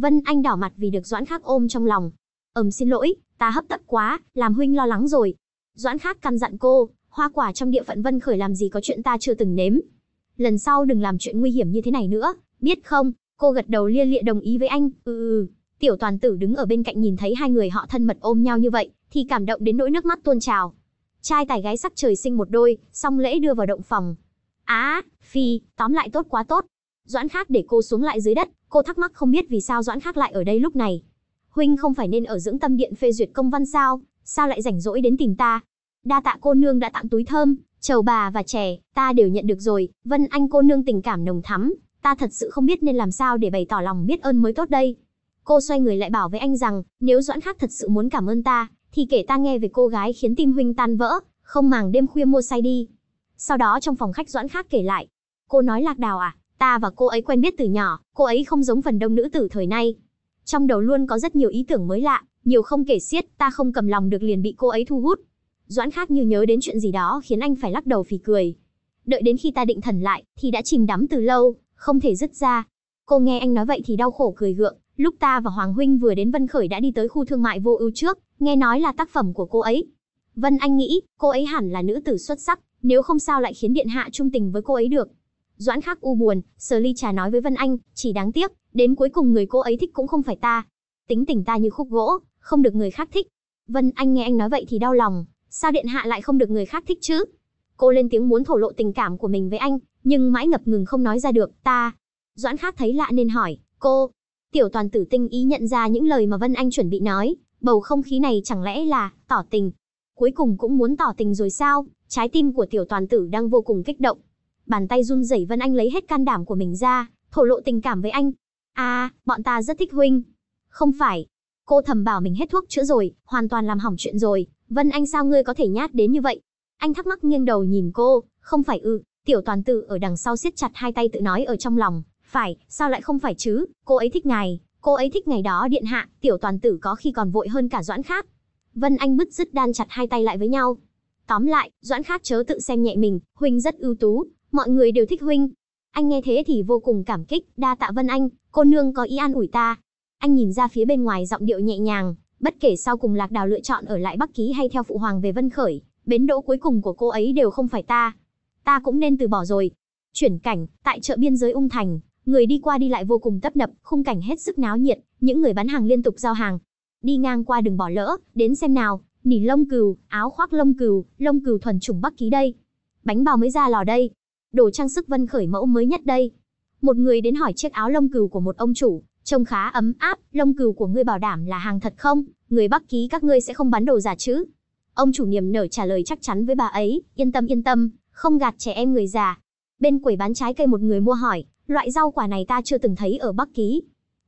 Vân Anh đỏ mặt vì được Doãn Khắc ôm trong lòng. Ầm xin lỗi, ta hấp tấp quá, làm huynh lo lắng rồi. Doãn Khắc căn dặn cô, hoa quả trong địa phận Vân Khởi làm gì có chuyện ta chưa từng nếm. Lần sau đừng làm chuyện nguy hiểm như thế này nữa, biết không? Cô gật đầu lia lịa đồng ý với anh, ừ ừ. Tiểu toàn tử đứng ở bên cạnh nhìn thấy hai người họ thân mật ôm nhau như vậy, thì cảm động đến nỗi nước mắt tuôn trào. Trai tài gái sắc trời sinh một đôi, xong lễ đưa vào động phòng. Á, à, phi, tóm lại tốt quá tốt, Doãn Khắc để cô xuống lại dưới đất, cô thắc mắc không biết vì sao Doãn Khắc lại ở đây lúc này. Huynh không phải nên ở dưỡng tâm điện phê duyệt công văn sao, sao lại rảnh rỗi đến tìm ta? Đa tạ cô nương đã tặng túi thơm, chầu bà và chè, ta đều nhận được rồi, Vân Anh cô nương tình cảm nồng thắm, ta thật sự không biết nên làm sao để bày tỏ lòng biết ơn mới tốt đây. Cô xoay người lại bảo với anh rằng, nếu Doãn Khắc thật sự muốn cảm ơn ta, thì kể ta nghe về cô gái khiến tim huynh tan vỡ, không màng đêm khuya mua say đi. Sau đó trong phòng khách Doãn Khắc kể lại, cô nói lạc đào à, Ta và cô ấy quen biết từ nhỏ, cô ấy không giống phần đông nữ tử thời nay. Trong đầu luôn có rất nhiều ý tưởng mới lạ, nhiều không kể xiết, ta không cầm lòng được liền bị cô ấy thu hút. Doãn khác như nhớ đến chuyện gì đó khiến anh phải lắc đầu phì cười. Đợi đến khi ta định thần lại, thì đã chìm đắm từ lâu, không thể dứt ra. Cô nghe anh nói vậy thì đau khổ cười gượng, lúc ta và Hoàng Huynh vừa đến Vân Khởi đã đi tới khu thương mại vô ưu trước, nghe nói là tác phẩm của cô ấy. Vân Anh nghĩ, cô ấy hẳn là nữ tử xuất sắc, nếu không sao lại khiến Điện Hạ trung tình với cô ấy được. Doãn Khắc u buồn, sờ ly trà nói với Vân Anh, chỉ đáng tiếc, đến cuối cùng người cô ấy thích cũng không phải ta. Tính tình ta như khúc gỗ, không được người khác thích. Vân Anh nghe anh nói vậy thì đau lòng, sao điện hạ lại không được người khác thích chứ? Cô lên tiếng muốn thổ lộ tình cảm của mình với anh, nhưng mãi ngập ngừng không nói ra được, ta. Doãn Khắc thấy lạ nên hỏi, cô. Tiểu toàn tử tinh ý nhận ra những lời mà Vân Anh chuẩn bị nói, bầu không khí này chẳng lẽ là tỏ tình. Cuối cùng cũng muốn tỏ tình rồi sao, trái tim của tiểu toàn tử đang vô cùng kích động, Bàn tay run rẩy Vân Anh lấy hết can đảm của mình ra, thổ lộ tình cảm với anh. À, bọn ta rất thích huynh. Không phải. Cô thầm bảo mình hết thuốc chữa rồi, hoàn toàn làm hỏng chuyện rồi. Vân Anh sao ngươi có thể nhát đến như vậy? Anh thắc mắc nghiêng đầu nhìn cô, không phải ư, tiểu toàn tử ở đằng sau siết chặt hai tay tự nói ở trong lòng. Phải, sao lại không phải chứ, cô ấy thích ngài, cô ấy thích ngày đó điện hạ, tiểu toàn tử có khi còn vội hơn cả doãn khác. Vân Anh bứt rứt đan chặt hai tay lại với nhau. Tóm lại, doãn khác chớ tự xem nhẹ mình, huynh rất ưu tú, mọi người đều thích huynh. Anh nghe thế thì vô cùng cảm kích, đa tạ Vân Anh, cô nương có ý an ủi ta. Anh nhìn ra phía bên ngoài giọng điệu nhẹ nhàng, bất kể sau cùng Lạc Đào lựa chọn ở lại Bắc Ký hay theo phụ hoàng về Vân Khởi, bến đỗ cuối cùng của cô ấy đều không phải ta. Ta cũng nên từ bỏ rồi. Chuyển cảnh, tại chợ biên giới Ung Thành, người đi qua đi lại vô cùng tấp nập, khung cảnh hết sức náo nhiệt, những người bán hàng liên tục giao hàng. Đi ngang qua đừng bỏ lỡ, đến xem nào, nỉ lông cừu, áo khoác lông cừu, lông cừu thuần chủng Bắc Ký đây. Bánh bao mới ra lò đây đồ trang sức vân khởi mẫu mới nhất đây. Một người đến hỏi chiếc áo lông cừu của một ông chủ, trông khá ấm áp, lông cừu của ngươi bảo đảm là hàng thật không, người Bắc ký các ngươi sẽ không bán đồ giả chứ. Ông chủ niềm nở trả lời chắc chắn với bà ấy, yên tâm yên tâm, không gạt trẻ em người già. Bên quầy bán trái cây một người mua hỏi, loại rau quả này ta chưa từng thấy ở Bắc ký.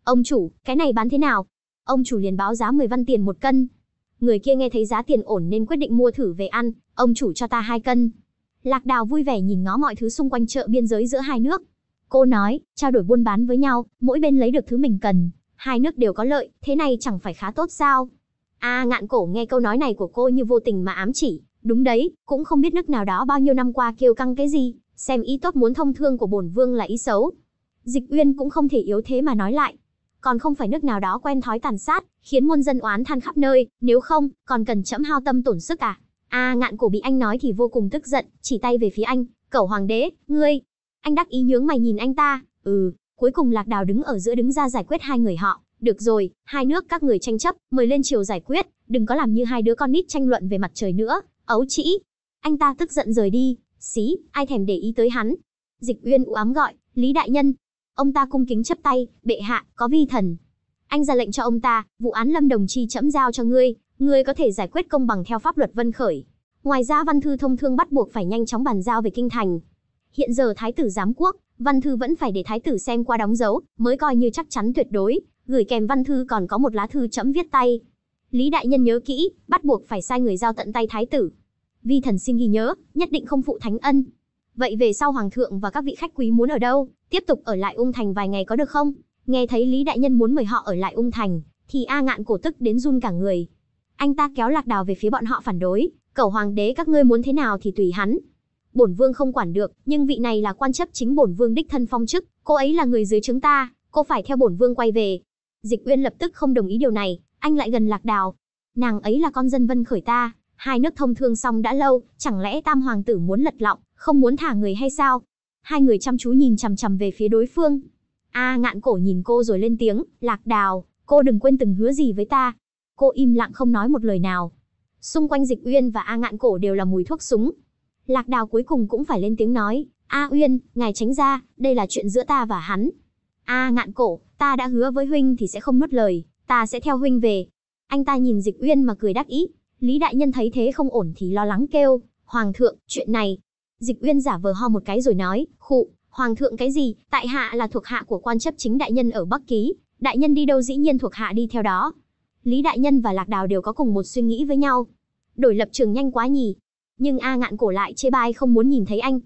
Ông chủ, cái này bán thế nào? Ông chủ liền báo giá 10 văn tiền một cân. Người kia nghe thấy giá tiền ổn nên quyết định mua thử về ăn, ông chủ cho ta hai cân. Lạc Đào vui vẻ nhìn ngó mọi thứ xung quanh chợ biên giới giữa hai nước. Cô nói, trao đổi buôn bán với nhau, mỗi bên lấy được thứ mình cần, hai nước đều có lợi, thế này chẳng phải khá tốt sao? A à, ngạn cổ nghe câu nói này của cô như vô tình mà ám chỉ, đúng đấy, cũng không biết nước nào đó bao nhiêu năm qua kêu căng cái gì, xem ý tốt muốn thông thương của bổn vương là ý xấu. Dịch Uyên cũng không thể yếu thế mà nói lại, còn không phải nước nào đó quen thói tàn sát, khiến muôn dân oán than khắp nơi, nếu không, còn cần chẫm hao tâm tổn sức à? A à, ngạn cổ bị anh nói thì vô cùng tức giận, chỉ tay về phía anh, cẩu hoàng đế, ngươi. Anh đắc ý nhướng mày nhìn anh ta, ừ, cuối cùng lạc đào đứng ở giữa đứng ra giải quyết hai người họ. Được rồi, hai nước các người tranh chấp, mời lên chiều giải quyết, đừng có làm như hai đứa con nít tranh luận về mặt trời nữa, ấu trĩ. Anh ta tức giận rời đi, xí, ai thèm để ý tới hắn. Dịch uyên u ám gọi, Lý Đại Nhân. Ông ta cung kính chấp tay, bệ hạ, có vi thần. Anh ra lệnh cho ông ta, vụ án lâm đồng chi chẫm giao cho ngươi, người có thể giải quyết công bằng theo pháp luật Vân Khởi. Ngoài ra văn thư thông thương bắt buộc phải nhanh chóng bàn giao về kinh thành. Hiện giờ thái tử giám quốc, văn thư vẫn phải để thái tử xem qua đóng dấu, mới coi như chắc chắn tuyệt đối, gửi kèm văn thư còn có một lá thư chấm viết tay. Lý đại nhân nhớ kỹ, bắt buộc phải sai người giao tận tay thái tử. Vi thần xin ghi nhớ, nhất định không phụ thánh ân. Vậy về sau hoàng thượng và các vị khách quý muốn ở đâu, tiếp tục ở lại ung thành vài ngày có được không? Nghe thấy Lý đại nhân muốn mời họ ở lại ung thành, thì A Ngạn cổ tức đến run cả người, anh ta kéo lạc đào về phía bọn họ phản đối, cẩu hoàng đế các ngươi muốn thế nào thì tùy hắn. Bổn vương không quản được, nhưng vị này là quan chấp chính bổn vương đích thân phong chức, cô ấy là người dưới chúng ta, cô phải theo bổn vương quay về. Dịch Uyên lập tức không đồng ý điều này, anh lại gần lạc đào. Nàng ấy là con dân vân khởi ta, hai nước thông thương xong đã lâu, chẳng lẽ tam hoàng tử muốn lật lọng, không muốn thả người hay sao? Hai người chăm chú nhìn chằm chằm về phía đối phương. A ngạn cổ nhìn cô rồi lên tiếng, lạc đào, cô đừng quên từng hứa gì với ta, cô im lặng không nói một lời nào. Xung quanh Dịch Uyên và A Ngạn Cổ đều là mùi thuốc súng. Lạc Đào cuối cùng cũng phải lên tiếng nói, "A Uyên, ngài tránh ra, đây là chuyện giữa ta và hắn." "A Ngạn Cổ, ta đã hứa với huynh thì sẽ không nuốt lời, ta sẽ theo huynh về." Anh ta nhìn Dịch Uyên mà cười đắc ý. Lý đại nhân thấy thế không ổn thì lo lắng kêu, "Hoàng thượng, chuyện này." Dịch Uyên giả vờ ho một cái rồi nói, "Khụ, hoàng thượng cái gì, tại hạ là thuộc hạ của quan chấp chính đại nhân ở Bắc Ký, đại nhân đi đâu dĩ nhiên thuộc hạ đi theo đó, Lý Đại Nhân và Lạc Đào đều có cùng một suy nghĩ với nhau. Đổi lập trường nhanh quá nhỉ. Nhưng A ngạn cổ lại chê bai không muốn nhìn thấy anh.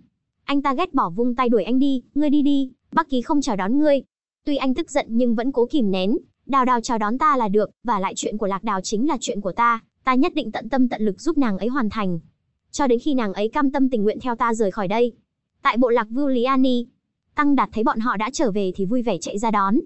Anh ta ghét bỏ vung tay đuổi anh đi, ngươi đi đi, Bắc Ký không chào đón ngươi. Tuy anh tức giận nhưng vẫn cố kìm nén, đào đào chào đón ta là được, và lại chuyện của Lạc Đào chính là chuyện của ta, ta nhất định tận tâm tận lực giúp nàng ấy hoàn thành. Cho đến khi nàng ấy cam tâm tình nguyện theo ta rời khỏi đây. Tại bộ lạc Vu Lý Ani, Tăng Đạt thấy bọn họ đã trở về thì vui vẻ chạy ra đón,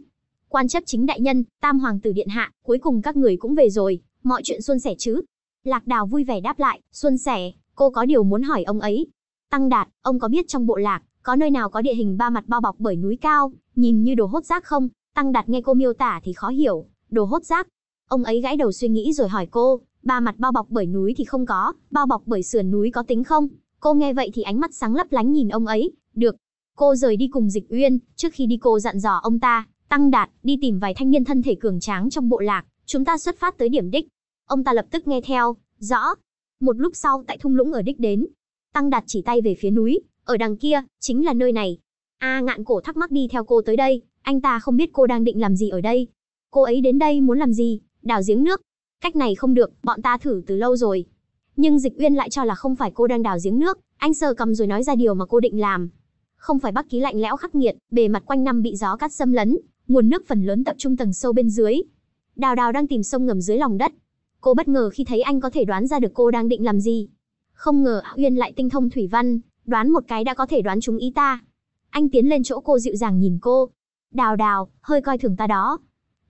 Quan chấp chính đại nhân, tam hoàng tử điện hạ, cuối cùng các người cũng về rồi, mọi chuyện xuân sẻ chứ? Lạc Đào vui vẻ đáp lại, xuân sẻ, cô có điều muốn hỏi ông ấy. Tăng Đạt, ông có biết trong bộ lạc, có nơi nào có địa hình ba mặt bao bọc bởi núi cao, nhìn như đồ hốt rác không? Tăng Đạt nghe cô miêu tả thì khó hiểu, đồ hốt rác. Ông ấy gãi đầu suy nghĩ rồi hỏi cô, ba mặt bao bọc bởi núi thì không có, bao bọc bởi sườn núi có tính không? Cô nghe vậy thì ánh mắt sáng lấp lánh nhìn ông ấy, được. Cô rời đi cùng Dịch Uyên, trước khi đi cô dặn dò ông ta, Tăng Đạt, đi tìm vài thanh niên thân thể cường tráng trong bộ lạc, chúng ta xuất phát tới điểm đích. Ông ta lập tức nghe theo, rõ. Một lúc sau tại thung lũng ở đích đến, Tăng Đạt chỉ tay về phía núi, ở đằng kia, chính là nơi này. A à, ngạn cổ thắc mắc đi theo cô tới đây, anh ta không biết cô đang định làm gì ở đây. Cô ấy đến đây muốn làm gì, đào giếng nước. Cách này không được, bọn ta thử từ lâu rồi. Nhưng Dịch Uyên lại cho là không phải cô đang đào giếng nước, anh sờ cầm rồi nói ra điều mà cô định làm. Không phải Bắc Ký lạnh lẽo khắc nghiệt, bề mặt quanh năm bị gió cắt xâm lấn, Nguồn nước phần lớn tập trung tầng sâu bên dưới. Đào Đào đang tìm sông ngầm dưới lòng đất. Cô bất ngờ khi thấy anh có thể đoán ra được cô đang định làm gì. Không ngờ Hạo Uyên lại tinh thông thủy văn, đoán một cái đã có thể đoán chúng ý ta. Anh tiến lên chỗ cô dịu dàng nhìn cô. Đào Đào, hơi coi thường ta đó.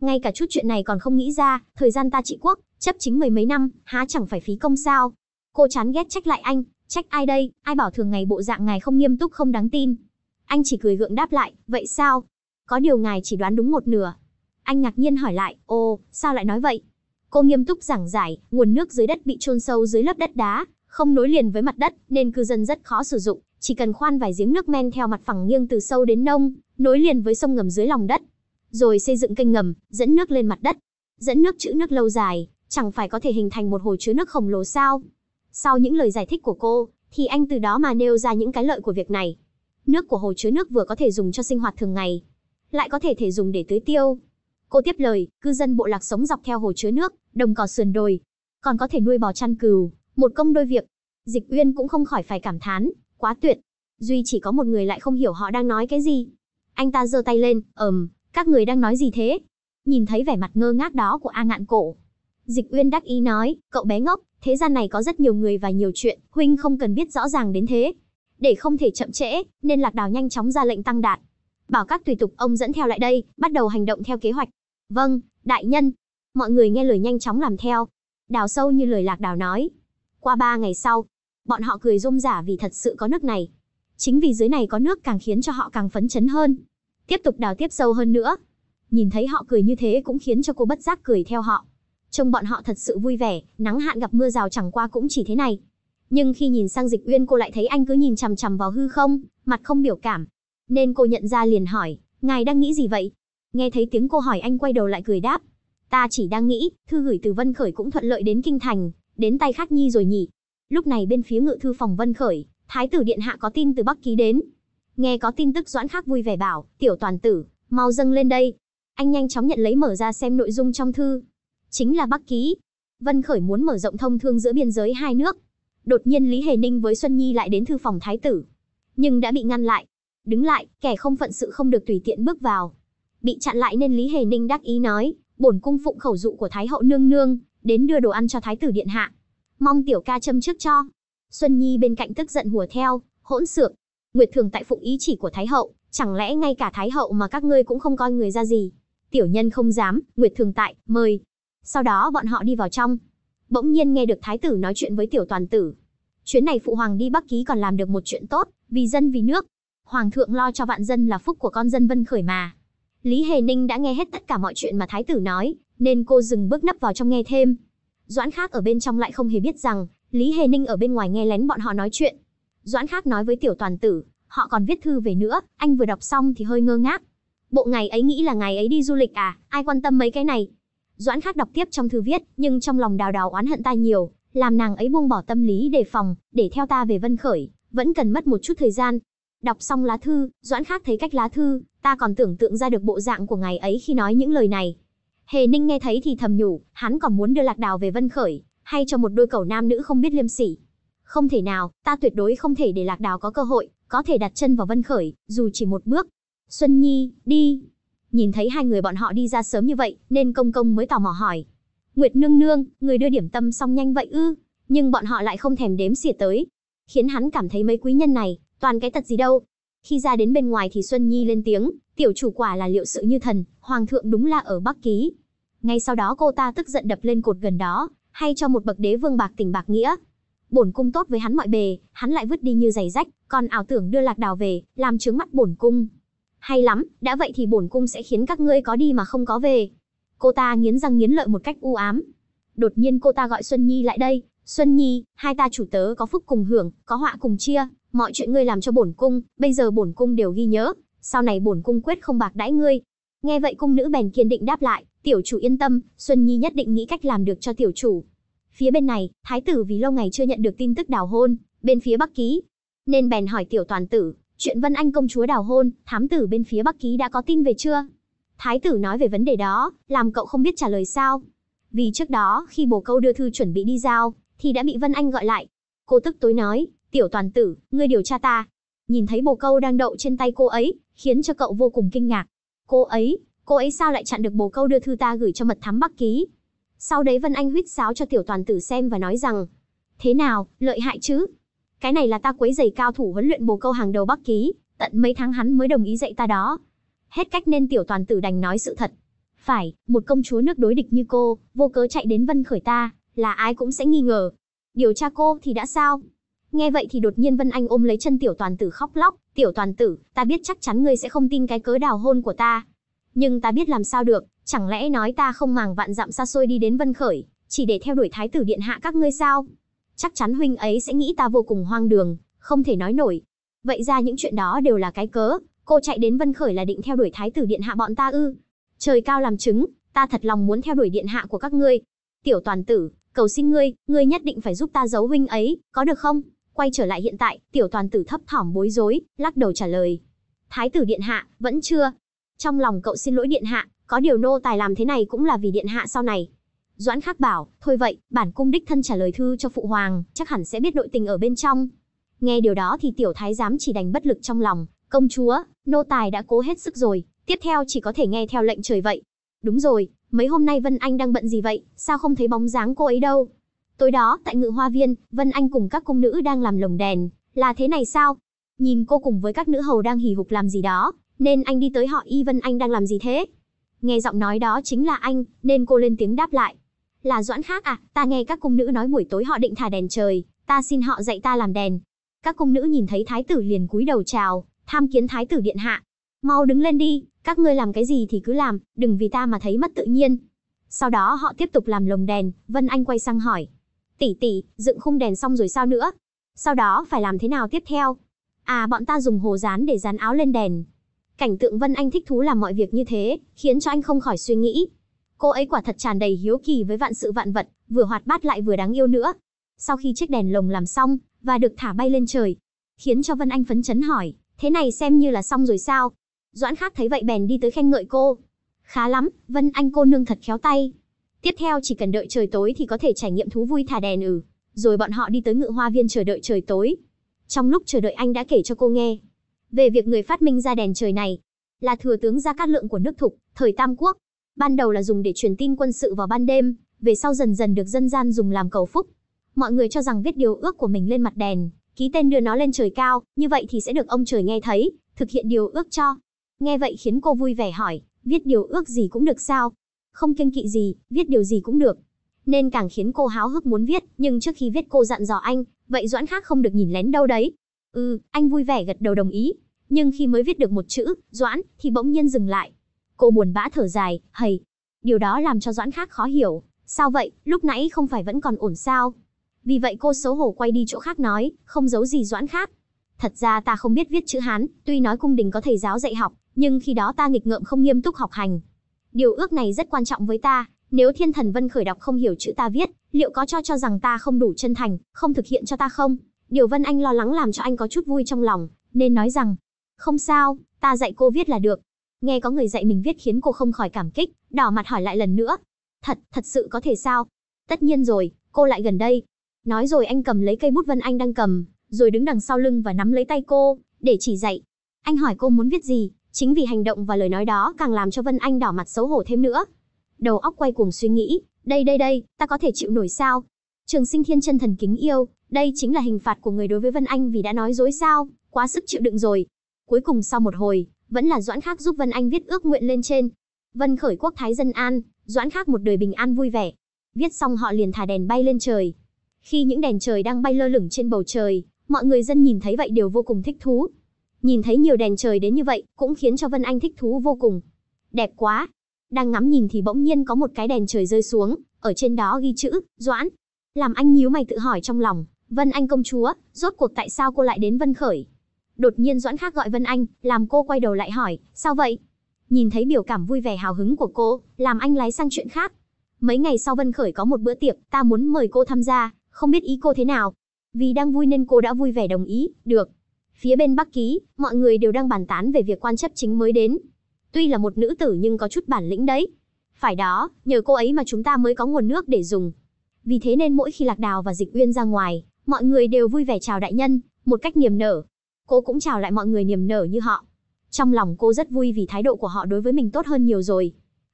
Ngay cả chút chuyện này còn không nghĩ ra, thời gian ta trị quốc, chấp chính mười mấy năm, há chẳng phải phí công sao? Cô chán ghét trách lại anh, trách ai đây, ai bảo thường ngày bộ dạng ngài không nghiêm túc không đáng tin. Anh chỉ cười gượng đáp lại, vậy sao? có điều ngài chỉ đoán đúng một nửa. Anh ngạc nhiên hỏi lại, ô, sao lại nói vậy? Cô nghiêm túc giảng giải, nguồn nước dưới đất bị chôn sâu dưới lớp đất đá, không nối liền với mặt đất, nên cư dân rất khó sử dụng, chỉ cần khoan vài giếng nước men theo mặt phẳng nghiêng từ sâu đến nông, nối liền với sông ngầm dưới lòng đất, rồi xây dựng kênh ngầm, dẫn nước lên mặt đất. Dẫn nước trữ nước lâu dài, chẳng phải có thể hình thành một hồ chứa nước khổng lồ sao? Sau những lời giải thích của cô, thì anh từ đó mà nêu ra những cái lợi của việc này. Nước của hồ chứa nước vừa có thể dùng cho sinh hoạt thường ngày, lại có thể thể dùng để tưới tiêu. Cô tiếp lời, cư dân bộ lạc sống dọc theo hồ chứa nước, đồng cỏ sườn đồi, còn có thể nuôi bò chăn cừu, một công đôi việc. Dịch Uyên cũng không khỏi phải cảm thán, quá tuyệt. Duy chỉ có một người lại không hiểu họ đang nói cái gì. Anh ta giơ tay lên, ầm, các người đang nói gì thế? Nhìn thấy vẻ mặt ngơ ngác đó của A Ngạn Cổ, Dịch Uyên đắc ý nói, cậu bé ngốc, thế gian này có rất nhiều người và nhiều chuyện, huynh không cần biết rõ ràng đến thế. Để không thể chậm trễ, nên Lạc Đào nhanh chóng ra lệnh tăng đạt bảo các tùy tục ông dẫn theo lại đây, bắt đầu hành động theo kế hoạch. Vâng, đại nhân. Mọi người nghe lời nhanh chóng làm theo. Đào sâu như lời lạc đào nói. Qua ba ngày sau, bọn họ cười rôm giả vì thật sự có nước này. Chính vì dưới này có nước càng khiến cho họ càng phấn chấn hơn. Tiếp tục đào tiếp sâu hơn nữa. Nhìn thấy họ cười như thế cũng khiến cho cô bất giác cười theo họ. Trông bọn họ thật sự vui vẻ, nắng hạn gặp mưa rào chẳng qua cũng chỉ thế này. Nhưng khi nhìn sang Dịch Uyên cô lại thấy anh cứ nhìn chằm chằm vào hư không, mặt không biểu cảm, nên cô nhận ra liền hỏi, ngài đang nghĩ gì vậy? Nghe thấy tiếng cô hỏi anh quay đầu lại cười đáp. Ta chỉ đang nghĩ, thư gửi từ Vân Khởi cũng thuận lợi đến Kinh Thành, đến tay Khắc Nhi rồi nhỉ. Lúc này bên phía ngự thư phòng Vân Khởi, Thái tử Điện Hạ có tin từ Bắc Ký đến. Nghe có tin tức Doãn Khắc vui vẻ bảo, tiểu toàn tử, mau dâng lên đây. Anh nhanh chóng nhận lấy mở ra xem nội dung trong thư. Chính là Bắc Ký. Vân Khởi muốn mở rộng thông thương giữa biên giới hai nước. Đột nhiên Lý Hề Ninh với Xuân Nhi lại đến thư phòng Thái tử. Nhưng đã bị ngăn lại, đứng lại, kẻ không phận sự không được tùy tiện bước vào. Bị chặn lại nên Lý Hề Ninh đắc ý nói, bổn cung phụng khẩu dụ của Thái hậu nương nương, đến đưa đồ ăn cho Thái tử điện hạ. Mong tiểu ca châm trước cho. Xuân Nhi bên cạnh tức giận hùa theo, hỗn xược. Nguyệt Thường tại phụng ý chỉ của Thái hậu, chẳng lẽ ngay cả Thái hậu mà các ngươi cũng không coi người ra gì? Tiểu nhân không dám, Nguyệt Thường tại, mời. Sau đó bọn họ đi vào trong. Bỗng nhiên nghe được Thái tử nói chuyện với Tiểu Toàn tử. Chuyến này phụ hoàng đi Bắc ký còn làm được một chuyện tốt, vì dân vì nước, hoàng thượng lo cho vạn dân là phúc của con dân vân khởi mà. Lý Hề Ninh đã nghe hết tất cả mọi chuyện mà thái tử nói, nên cô dừng bước nấp vào trong nghe thêm. Doãn Khác ở bên trong lại không hề biết rằng, Lý Hề Ninh ở bên ngoài nghe lén bọn họ nói chuyện. Doãn Khác nói với tiểu toàn tử, họ còn viết thư về nữa, anh vừa đọc xong thì hơi ngơ ngác. Bộ ngày ấy nghĩ là ngày ấy đi du lịch à, ai quan tâm mấy cái này. Doãn Khác đọc tiếp trong thư viết, nhưng trong lòng đào đào oán hận ta nhiều, làm nàng ấy buông bỏ tâm lý đề phòng, để theo ta về Vân Khởi, vẫn cần mất một chút thời gian, Đọc xong lá thư, Doãn Khác thấy cách lá thư, ta còn tưởng tượng ra được bộ dạng của ngày ấy khi nói những lời này. Hề Ninh nghe thấy thì thầm nhủ, hắn còn muốn đưa Lạc Đào về Vân Khởi, hay cho một đôi cầu nam nữ không biết liêm sỉ. Không thể nào, ta tuyệt đối không thể để Lạc Đào có cơ hội, có thể đặt chân vào Vân Khởi, dù chỉ một bước. Xuân Nhi, đi. Nhìn thấy hai người bọn họ đi ra sớm như vậy, nên công công mới tò mò hỏi. Nguyệt nương nương, người đưa điểm tâm xong nhanh vậy ư? Nhưng bọn họ lại không thèm đếm xỉa tới, khiến hắn cảm thấy mấy quý nhân này toàn cái tật gì đâu. Khi ra đến bên ngoài thì Xuân Nhi lên tiếng, tiểu chủ quả là liệu sự như thần, hoàng thượng đúng là ở Bắc Ký. Ngay sau đó cô ta tức giận đập lên cột gần đó, hay cho một bậc đế vương bạc tỉnh bạc nghĩa. Bổn cung tốt với hắn mọi bề, hắn lại vứt đi như giày rách, còn ảo tưởng đưa lạc đào về, làm trướng mắt bổn cung. Hay lắm, đã vậy thì bổn cung sẽ khiến các ngươi có đi mà không có về. Cô ta nghiến răng nghiến lợi một cách u ám. Đột nhiên cô ta gọi Xuân Nhi lại đây, Xuân Nhi, hai ta chủ tớ có phúc cùng hưởng, có họa cùng chia, mọi chuyện ngươi làm cho bổn cung, bây giờ bổn cung đều ghi nhớ, sau này bổn cung quyết không bạc đãi ngươi. Nghe vậy cung nữ bèn kiên định đáp lại, tiểu chủ yên tâm, Xuân Nhi nhất định nghĩ cách làm được cho tiểu chủ. Phía bên này, thái tử vì lâu ngày chưa nhận được tin tức đào hôn, bên phía Bắc Ký, nên bèn hỏi tiểu toàn tử, chuyện Vân Anh công chúa đào hôn, thám tử bên phía Bắc Ký đã có tin về chưa? Thái tử nói về vấn đề đó, làm cậu không biết trả lời sao. Vì trước đó, khi bồ câu đưa thư chuẩn bị đi giao, thì đã bị Vân Anh gọi lại. Cô tức tối nói, tiểu toàn tử, ngươi điều tra ta. Nhìn thấy bồ câu đang đậu trên tay cô ấy, khiến cho cậu vô cùng kinh ngạc. Cô ấy, cô ấy sao lại chặn được bồ câu đưa thư ta gửi cho mật thám Bắc Ký? Sau đấy Vân Anh huýt sáo cho tiểu toàn tử xem và nói rằng, thế nào, lợi hại chứ? Cái này là ta quấy giày cao thủ huấn luyện bồ câu hàng đầu Bắc Ký, tận mấy tháng hắn mới đồng ý dạy ta đó. Hết cách nên tiểu toàn tử đành nói sự thật. Phải, một công chúa nước đối địch như cô, vô cớ chạy đến Vân Khởi ta, là ai cũng sẽ nghi ngờ. Điều tra cô thì đã sao? Nghe vậy thì đột nhiên Vân Anh ôm lấy chân tiểu toàn tử khóc lóc, "Tiểu toàn tử, ta biết chắc chắn ngươi sẽ không tin cái cớ đào hôn của ta, nhưng ta biết làm sao được, chẳng lẽ nói ta không màng vạn dặm xa xôi đi đến Vân Khởi, chỉ để theo đuổi thái tử điện hạ các ngươi sao? Chắc chắn huynh ấy sẽ nghĩ ta vô cùng hoang đường, không thể nói nổi. Vậy ra những chuyện đó đều là cái cớ, cô chạy đến Vân Khởi là định theo đuổi thái tử điện hạ bọn ta ư? Trời cao làm chứng, ta thật lòng muốn theo đuổi điện hạ của các ngươi. Tiểu toàn tử, cầu xin ngươi, ngươi nhất định phải giúp ta giấu huynh ấy, có được không? Quay trở lại hiện tại, tiểu toàn tử thấp thỏm bối rối, lắc đầu trả lời. Thái tử điện hạ, vẫn chưa. Trong lòng cậu xin lỗi điện hạ, có điều nô tài làm thế này cũng là vì điện hạ sau này. Doãn Khắc bảo, thôi vậy, bản cung đích thân trả lời thư cho phụ hoàng, chắc hẳn sẽ biết nội tình ở bên trong. Nghe điều đó thì tiểu thái giám chỉ đành bất lực trong lòng, công chúa, nô tài đã cố hết sức rồi, tiếp theo chỉ có thể nghe theo lệnh trời vậy. Đúng rồi, mấy hôm nay Vân Anh đang bận gì vậy, sao không thấy bóng dáng cô ấy đâu? Tối đó, tại ngự hoa viên, Vân Anh cùng các cung nữ đang làm lồng đèn. Là thế này sao? Nhìn cô cùng với các nữ hầu đang hì hục làm gì đó, nên anh đi tới họ y Vân Anh đang làm gì thế? Nghe giọng nói đó chính là anh, nên cô lên tiếng đáp lại. Là Doãn Khác à, ta nghe các cung nữ nói buổi tối họ định thả đèn trời, ta xin họ dạy ta làm đèn. Các cung nữ nhìn thấy thái tử liền cúi đầu chào, tham kiến thái tử điện hạ. Mau đứng lên đi, các ngươi làm cái gì thì cứ làm, đừng vì ta mà thấy mất tự nhiên. Sau đó họ tiếp tục làm lồng đèn, Vân Anh quay sang hỏi, tỷ tỷ, dựng khung đèn xong rồi sao nữa? Sau đó phải làm thế nào tiếp theo? À, bọn ta dùng hồ dán để dán áo lên đèn. Cảnh tượng Vân Anh thích thú làm mọi việc như thế, khiến cho anh không khỏi suy nghĩ. Cô ấy quả thật tràn đầy hiếu kỳ với vạn sự vạn vật, vừa hoạt bát lại vừa đáng yêu nữa. Sau khi chiếc đèn lồng làm xong, và được thả bay lên trời, khiến cho Vân Anh phấn chấn hỏi, thế này xem như là xong rồi sao? Doãn Khác thấy vậy bèn đi tới khen ngợi cô. Khá lắm, Vân Anh cô nương thật khéo tay. Tiếp theo chỉ cần đợi trời tối thì có thể trải nghiệm thú vui thả đèn ừ. Rồi bọn họ đi tới ngự hoa viên chờ đợi trời tối. Trong lúc chờ đợi anh đã kể cho cô nghe về việc người phát minh ra đèn trời này là thừa tướng Gia Cát Lượng của nước Thục, thời Tam Quốc. Ban đầu là dùng để truyền tin quân sự vào ban đêm, về sau dần dần được dân gian dùng làm cầu phúc. Mọi người cho rằng viết điều ước của mình lên mặt đèn, ký tên đưa nó lên trời cao, như vậy thì sẽ được ông trời nghe thấy, thực hiện điều ước cho. Nghe vậy khiến cô vui vẻ hỏi, viết điều ước gì cũng được sao? không kiêng kỵ gì, viết điều gì cũng được. Nên càng khiến cô háo hức muốn viết, nhưng trước khi viết cô dặn dò anh, vậy Doãn khác không được nhìn lén đâu đấy. Ừ, anh vui vẻ gật đầu đồng ý, nhưng khi mới viết được một chữ, Doãn, thì bỗng nhiên dừng lại. Cô buồn bã thở dài, hầy. Điều đó làm cho Doãn khác khó hiểu. Sao vậy, lúc nãy không phải vẫn còn ổn sao? Vì vậy cô xấu hổ quay đi chỗ khác nói, không giấu gì Doãn khác. Thật ra ta không biết viết chữ Hán, tuy nói cung đình có thầy giáo dạy học, nhưng khi đó ta nghịch ngợm không nghiêm túc học hành, Điều ước này rất quan trọng với ta, nếu thiên thần Vân Khởi đọc không hiểu chữ ta viết, liệu có cho cho rằng ta không đủ chân thành, không thực hiện cho ta không? Điều Vân Anh lo lắng làm cho anh có chút vui trong lòng, nên nói rằng, không sao, ta dạy cô viết là được. Nghe có người dạy mình viết khiến cô không khỏi cảm kích, đỏ mặt hỏi lại lần nữa. Thật, thật sự có thể sao? Tất nhiên rồi, cô lại gần đây. Nói rồi anh cầm lấy cây bút Vân Anh đang cầm, rồi đứng đằng sau lưng và nắm lấy tay cô, để chỉ dạy. Anh hỏi cô muốn viết gì, Chính vì hành động và lời nói đó càng làm cho Vân Anh đỏ mặt xấu hổ thêm nữa. Đầu óc quay cuồng suy nghĩ, đây đây đây, ta có thể chịu nổi sao? Trường sinh thiên chân thần kính yêu, đây chính là hình phạt của người đối với Vân Anh vì đã nói dối sao, quá sức chịu đựng rồi. Cuối cùng sau một hồi, vẫn là Doãn Khắc giúp Vân Anh viết ước nguyện lên trên. Vân khởi quốc thái dân an, Doãn Khắc một đời bình an vui vẻ. Viết xong họ liền thả đèn bay lên trời. Khi những đèn trời đang bay lơ lửng trên bầu trời, mọi người dân nhìn thấy vậy đều vô cùng thích thú, Nhìn thấy nhiều đèn trời đến như vậy, cũng khiến cho Vân Anh thích thú vô cùng. Đẹp quá. Đang ngắm nhìn thì bỗng nhiên có một cái đèn trời rơi xuống, ở trên đó ghi chữ, Doãn. Làm anh nhíu mày tự hỏi trong lòng, Vân Anh công chúa, rốt cuộc tại sao cô lại đến Vân Khởi? Đột nhiên Doãn Khác gọi Vân Anh, làm cô quay đầu lại hỏi, sao vậy? Nhìn thấy biểu cảm vui vẻ hào hứng của cô, làm anh lái sang chuyện khác. Mấy ngày sau Vân Khởi có một bữa tiệc, ta muốn mời cô tham gia, không biết ý cô thế nào. Vì đang vui nên cô đã vui vẻ đồng ý, được, Phía bên Bắc Ký, mọi người đều đang bàn tán về việc quan chấp chính mới đến. Tuy là một nữ tử nhưng có chút bản lĩnh đấy. Phải đó, nhờ cô ấy mà chúng ta mới có nguồn nước để dùng. Vì thế nên mỗi khi Lạc Đào và Dịch Uyên ra ngoài, mọi người đều vui vẻ chào đại nhân, một cách niềm nở. Cô cũng chào lại mọi người niềm nở như họ. Trong lòng cô rất vui vì thái độ của họ đối với mình tốt hơn nhiều rồi.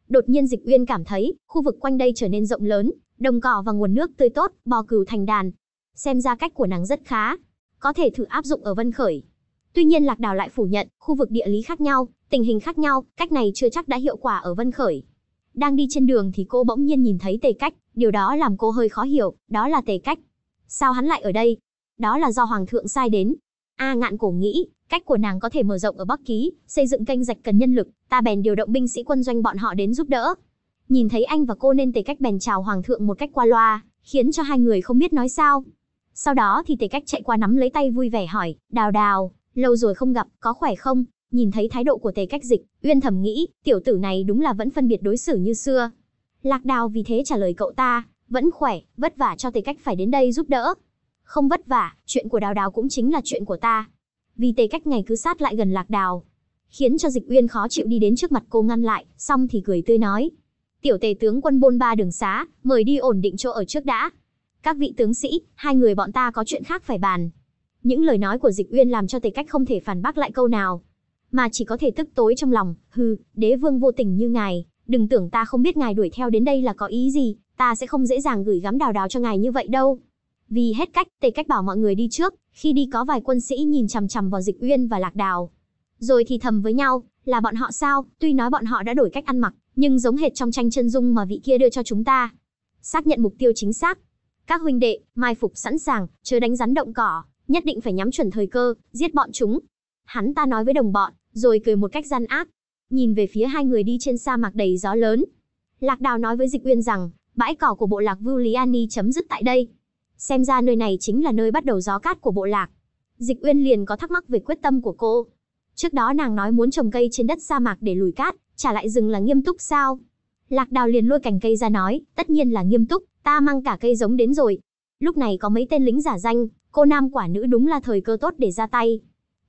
Đột nhiên Dịch Uyên cảm thấy, khu vực quanh đây trở nên rộng lớn, đồng cỏ và nguồn nước tươi tốt, bò cừu thành đàn. Xem ra cách của nàng rất khá, có thể thử áp dụng ở Vân Khởi. Tuy nhiên Lạc Đào lại phủ nhận, khu vực địa lý khác nhau, tình hình khác nhau, cách này chưa chắc đã hiệu quả ở Vân Khởi. Đang đi trên đường thì cô bỗng nhiên nhìn thấy Tề Cách, điều đó làm cô hơi khó hiểu, đó là Tề Cách. Sao hắn lại ở đây? Đó là do Hoàng thượng sai đến. A ngạn cổ nghĩ, cách của nàng có thể mở rộng ở Bắc Ký, xây dựng kênh rạch cần nhân lực, ta bèn điều động binh sĩ quân doanh bọn họ đến giúp đỡ. Nhìn thấy anh và cô nên Tề Cách bèn chào Hoàng thượng một cách qua loa, khiến cho hai người không biết nói sao. Sau đó thì tề cách chạy qua nắm lấy tay vui vẻ hỏi, đào đào, lâu rồi không gặp, có khỏe không? Nhìn thấy thái độ của tề cách dịch, uyên thầm nghĩ, tiểu tử này đúng là vẫn phân biệt đối xử như xưa. Lạc đào vì thế trả lời cậu ta, vẫn khỏe, vất vả cho tề cách phải đến đây giúp đỡ. Không vất vả, chuyện của đào đào cũng chính là chuyện của ta. Vì tề cách ngày cứ sát lại gần lạc đào, khiến cho dịch uyên khó chịu đi đến trước mặt cô ngăn lại, xong thì cười tươi nói. Tiểu tề tướng quân bôn ba đường xá, mời đi ổn định chỗ ở trước đã. Các vị tướng sĩ, hai người bọn ta có chuyện khác phải bàn. Những lời nói của Dịch Uyên làm cho Tề Cách không thể phản bác lại câu nào, mà chỉ có thể tức tối trong lòng, hừ, đế vương vô tình như ngài, đừng tưởng ta không biết ngài đuổi theo đến đây là có ý gì, ta sẽ không dễ dàng gửi gắm đào đào cho ngài như vậy đâu. Vì hết cách, Tề Cách bảo mọi người đi trước, khi đi có vài quân sĩ nhìn chằm chằm vào Dịch Uyên và Lạc Đào. Rồi thì thầm với nhau, là bọn họ sao, tuy nói bọn họ đã đổi cách ăn mặc, nhưng giống hệt trong tranh chân dung mà vị kia đưa cho chúng ta. Xác nhận mục tiêu chính xác, các huynh đệ, mai phục sẵn sàng, chớ đánh rắn động cỏ, nhất định phải nhắm chuẩn thời cơ, giết bọn chúng. Hắn ta nói với đồng bọn, rồi cười một cách gian ác. Nhìn về phía hai người đi trên sa mạc đầy gió lớn. Lạc Đào nói với Dịch Uyên rằng, bãi cỏ của bộ lạc Vưu chấm dứt tại đây. Xem ra nơi này chính là nơi bắt đầu gió cát của bộ lạc. Dịch Uyên liền có thắc mắc về quyết tâm của cô. Trước đó nàng nói muốn trồng cây trên đất sa mạc để lùi cát, trả lại rừng là nghiêm túc sao? Lạc Đào liền lôi cành cây ra nói, tất nhiên là nghiêm túc, ta mang cả cây giống đến rồi. Lúc này có mấy tên lính giả danh, cô nam quả nữ đúng là thời cơ tốt để ra tay.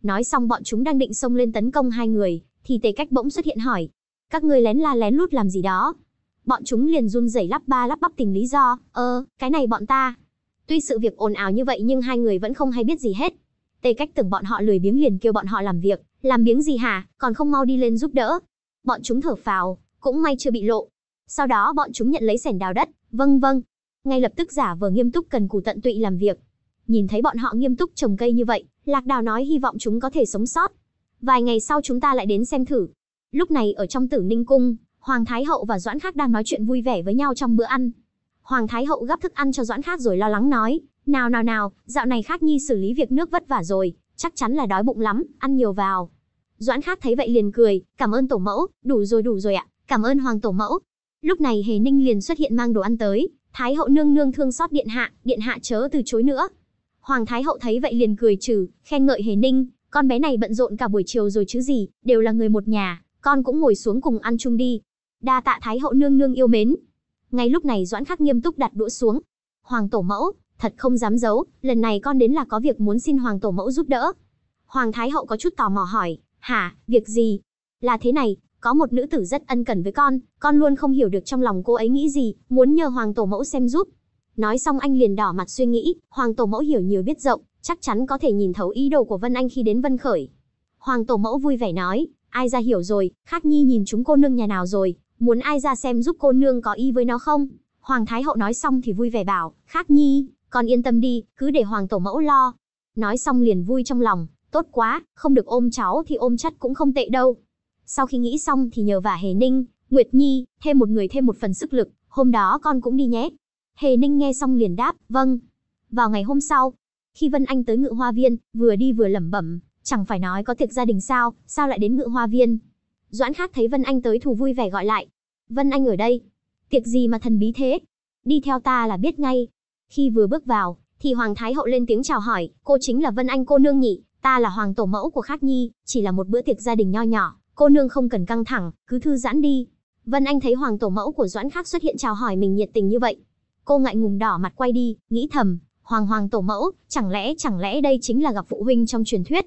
Nói xong bọn chúng đang định xông lên tấn công hai người, thì Tề Cách bỗng xuất hiện hỏi, các ngươi lén la lén lút làm gì đó? Bọn chúng liền run rẩy lắp ba lắp bắp tìm lý do, "Ơ, cái này bọn ta." Tuy sự việc ồn ào như vậy nhưng hai người vẫn không hay biết gì hết. Tề Cách tưởng bọn họ lười biếng liền kêu bọn họ làm việc, làm biếng gì hả, còn không mau đi lên giúp đỡ. Bọn chúng thở phào, cũng may chưa bị lộ. Sau đó bọn chúng nhận lấy sẻn đào đất, vâng vâng. Ngay lập tức giả vờ nghiêm túc cần cù tận tụy làm việc. Nhìn thấy bọn họ nghiêm túc trồng cây như vậy, Lạc Đào nói hy vọng chúng có thể sống sót. Vài ngày sau chúng ta lại đến xem thử. Lúc này ở trong Tử Ninh cung, Hoàng Thái hậu và Doãn Khắc đang nói chuyện vui vẻ với nhau trong bữa ăn. Hoàng Thái hậu gấp thức ăn cho Doãn Khắc rồi lo lắng nói, "Nào nào nào, dạo này Khắc Nhi xử lý việc nước vất vả rồi, chắc chắn là đói bụng lắm, ăn nhiều vào." Doãn Khắc thấy vậy liền cười, "Cảm ơn tổ mẫu, đủ rồi đủ rồi ạ, Cảm ơn hoàng tổ mẫu. Lúc này Hề Ninh liền xuất hiện mang đồ ăn tới, Thái hậu nương nương thương xót điện hạ, điện hạ chớ từ chối nữa. Hoàng Thái hậu thấy vậy liền cười trừ, khen ngợi Hề Ninh, con bé này bận rộn cả buổi chiều rồi chứ gì, đều là người một nhà, con cũng ngồi xuống cùng ăn chung đi. Đa tạ Thái hậu nương nương yêu mến. Ngay lúc này Doãn Khắc nghiêm túc đặt đũa xuống. Hoàng tổ mẫu, thật không dám giấu, lần này con đến là có việc muốn xin Hoàng tổ mẫu giúp đỡ. Hoàng Thái hậu có chút tò mò hỏi, hả, việc gì? Là thế này, có một nữ tử rất ân cần với con, con luôn không hiểu được trong lòng cô ấy nghĩ gì, muốn nhờ hoàng tổ mẫu xem giúp. Nói xong anh liền đỏ mặt suy nghĩ, hoàng tổ mẫu hiểu nhiều biết rộng, chắc chắn có thể nhìn thấu ý đồ của Vân Anh khi đến Vân Khởi. Hoàng tổ mẫu vui vẻ nói, ai ra hiểu rồi, Khác Nhi nhìn chúng cô nương nhà nào rồi, muốn ai ra xem giúp cô nương có y với nó không? Hoàng Thái Hậu nói xong thì vui vẻ bảo, Khác Nhi, con yên tâm đi, cứ để Hoàng Tổ Mẫu lo. Nói xong liền vui trong lòng, tốt quá, không được ôm cháu thì ôm chất cũng không tệ đâu. Sau khi nghĩ xong thì nhờ vả Hề Ninh, Nguyệt Nhi, thêm một người thêm một phần sức lực, hôm đó con cũng đi nhé. Hề Ninh nghe xong liền đáp, vâng. Vào ngày hôm sau, khi Vân Anh tới ngự hoa viên, vừa đi vừa lẩm bẩm, chẳng phải nói có tiệc gia đình sao, sao lại đến ngự hoa viên. Doãn Khát thấy Vân Anh tới thù vui vẻ gọi lại. Vân Anh ở đây. Tiệc gì mà thần bí thế? Đi theo ta là biết ngay. Khi vừa bước vào, thì Hoàng Thái Hậu lên tiếng chào hỏi, cô chính là Vân Anh cô nương nhị ta là Hoàng Tổ Mẫu của Khát Nhi, chỉ là một bữa tiệc gia đình nho nhỏ, Cô nương không cần căng thẳng, cứ thư giãn đi. Vân Anh thấy hoàng tổ mẫu của Doãn Khắc xuất hiện chào hỏi mình nhiệt tình như vậy. Cô ngại ngùng đỏ mặt quay đi, nghĩ thầm, hoàng hoàng tổ mẫu, chẳng lẽ chẳng lẽ đây chính là gặp phụ huynh trong truyền thuyết.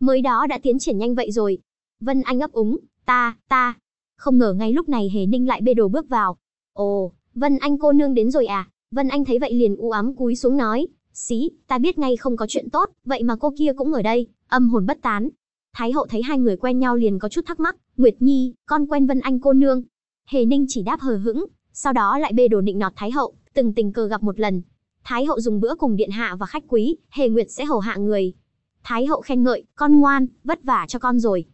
Mới đó đã tiến triển nhanh vậy rồi. Vân Anh ấp úng, ta, ta. Không ngờ ngay lúc này Hề Ninh lại bê đồ bước vào. Ồ, Vân Anh cô nương đến rồi à? Vân Anh thấy vậy liền u ám cúi xuống nói, xí, ta biết ngay không có chuyện tốt, vậy mà cô kia cũng ở đây, âm hồn bất tán, Thái hậu thấy hai người quen nhau liền có chút thắc mắc, Nguyệt Nhi, con quen Vân Anh cô nương. Hề Ninh chỉ đáp hờ hững, sau đó lại bê đồ nịnh nọt Thái hậu, từng tình cờ gặp một lần. Thái hậu dùng bữa cùng điện hạ và khách quý, Hề Nguyệt sẽ hầu hạ người. Thái hậu khen ngợi, con ngoan, vất vả cho con rồi.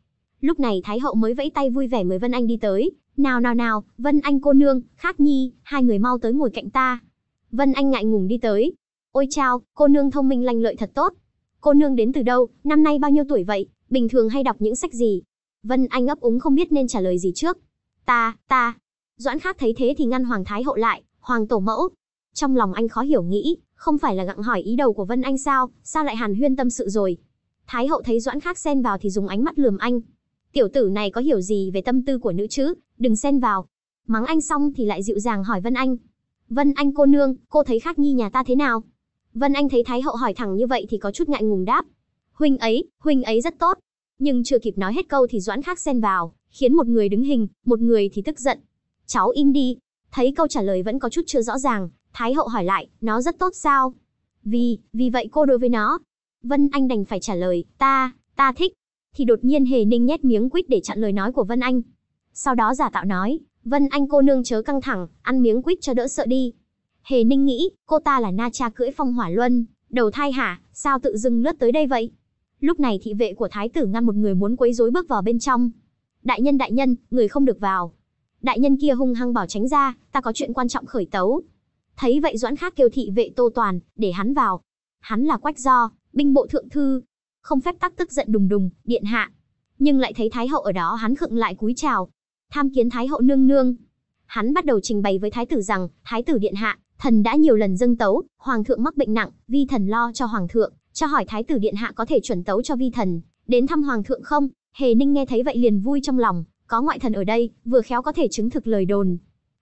Lúc này Thái hậu mới vẫy tay vui vẻ mời Vân Anh đi tới. Nào nào nào, Vân Anh cô nương, Khác Nhi, hai người mau tới ngồi cạnh ta. Vân Anh ngại ngùng đi tới. Ôi chao, cô nương thông minh lanh lợi thật tốt. Cô nương đến từ đâu, năm nay bao nhiêu tuổi vậy? bình thường hay đọc những sách gì? Vân Anh ấp úng không biết nên trả lời gì trước. Ta, ta. Doãn Khác thấy thế thì ngăn Hoàng Thái Hậu lại, Hoàng Tổ Mẫu. Trong lòng anh khó hiểu nghĩ, không phải là gặng hỏi ý đầu của Vân Anh sao, sao lại hàn huyên tâm sự rồi. Thái Hậu thấy Doãn Khác xen vào thì dùng ánh mắt lườm anh. Tiểu tử này có hiểu gì về tâm tư của nữ chứ, đừng xen vào. Mắng anh xong thì lại dịu dàng hỏi Vân Anh. Vân Anh cô nương, cô thấy Khác Nhi nhà ta thế nào? Vân Anh thấy Thái Hậu hỏi thẳng như vậy thì có chút ngại ngùng đáp, huynh ấy, huynh ấy rất tốt. Nhưng chưa kịp nói hết câu thì Doãn Khắc xen vào, khiến một người đứng hình, một người thì tức giận. Cháu im đi. Thấy câu trả lời vẫn có chút chưa rõ ràng, Thái hậu hỏi lại, nó rất tốt sao? Vì, vì vậy cô đối với nó. Vân Anh đành phải trả lời, ta, ta thích. Thì đột nhiên Hề Ninh nhét miếng quýt để chặn lời nói của Vân Anh. Sau đó giả tạo nói, Vân Anh cô nương chớ căng thẳng, ăn miếng quýt cho đỡ sợ đi. Hề Ninh nghĩ, cô ta là na cha cưỡi phong hỏa luân, đầu thai hả, sao tự dưng lướt tới đây vậy? Lúc này thị vệ của thái tử ngăn một người muốn quấy rối bước vào bên trong. Đại nhân đại nhân, người không được vào. Đại nhân kia hung hăng bảo tránh ra, ta có chuyện quan trọng khởi tấu. Thấy vậy Doãn Khác kêu thị vệ Tô Toàn, để hắn vào. Hắn là Quách Do, binh bộ thượng thư, không phép tắc tức giận đùng đùng, điện hạ. Nhưng lại thấy thái hậu ở đó, hắn khựng lại cúi chào, tham kiến thái hậu nương nương. Hắn bắt đầu trình bày với thái tử rằng, thái tử điện hạ, thần đã nhiều lần dâng tấu, hoàng thượng mắc bệnh nặng, vi thần lo cho hoàng thượng, cho hỏi thái tử điện hạ có thể chuẩn tấu cho vi thần, đến thăm hoàng thượng không? Hề Ninh nghe thấy vậy liền vui trong lòng, có ngoại thần ở đây, vừa khéo có thể chứng thực lời đồn.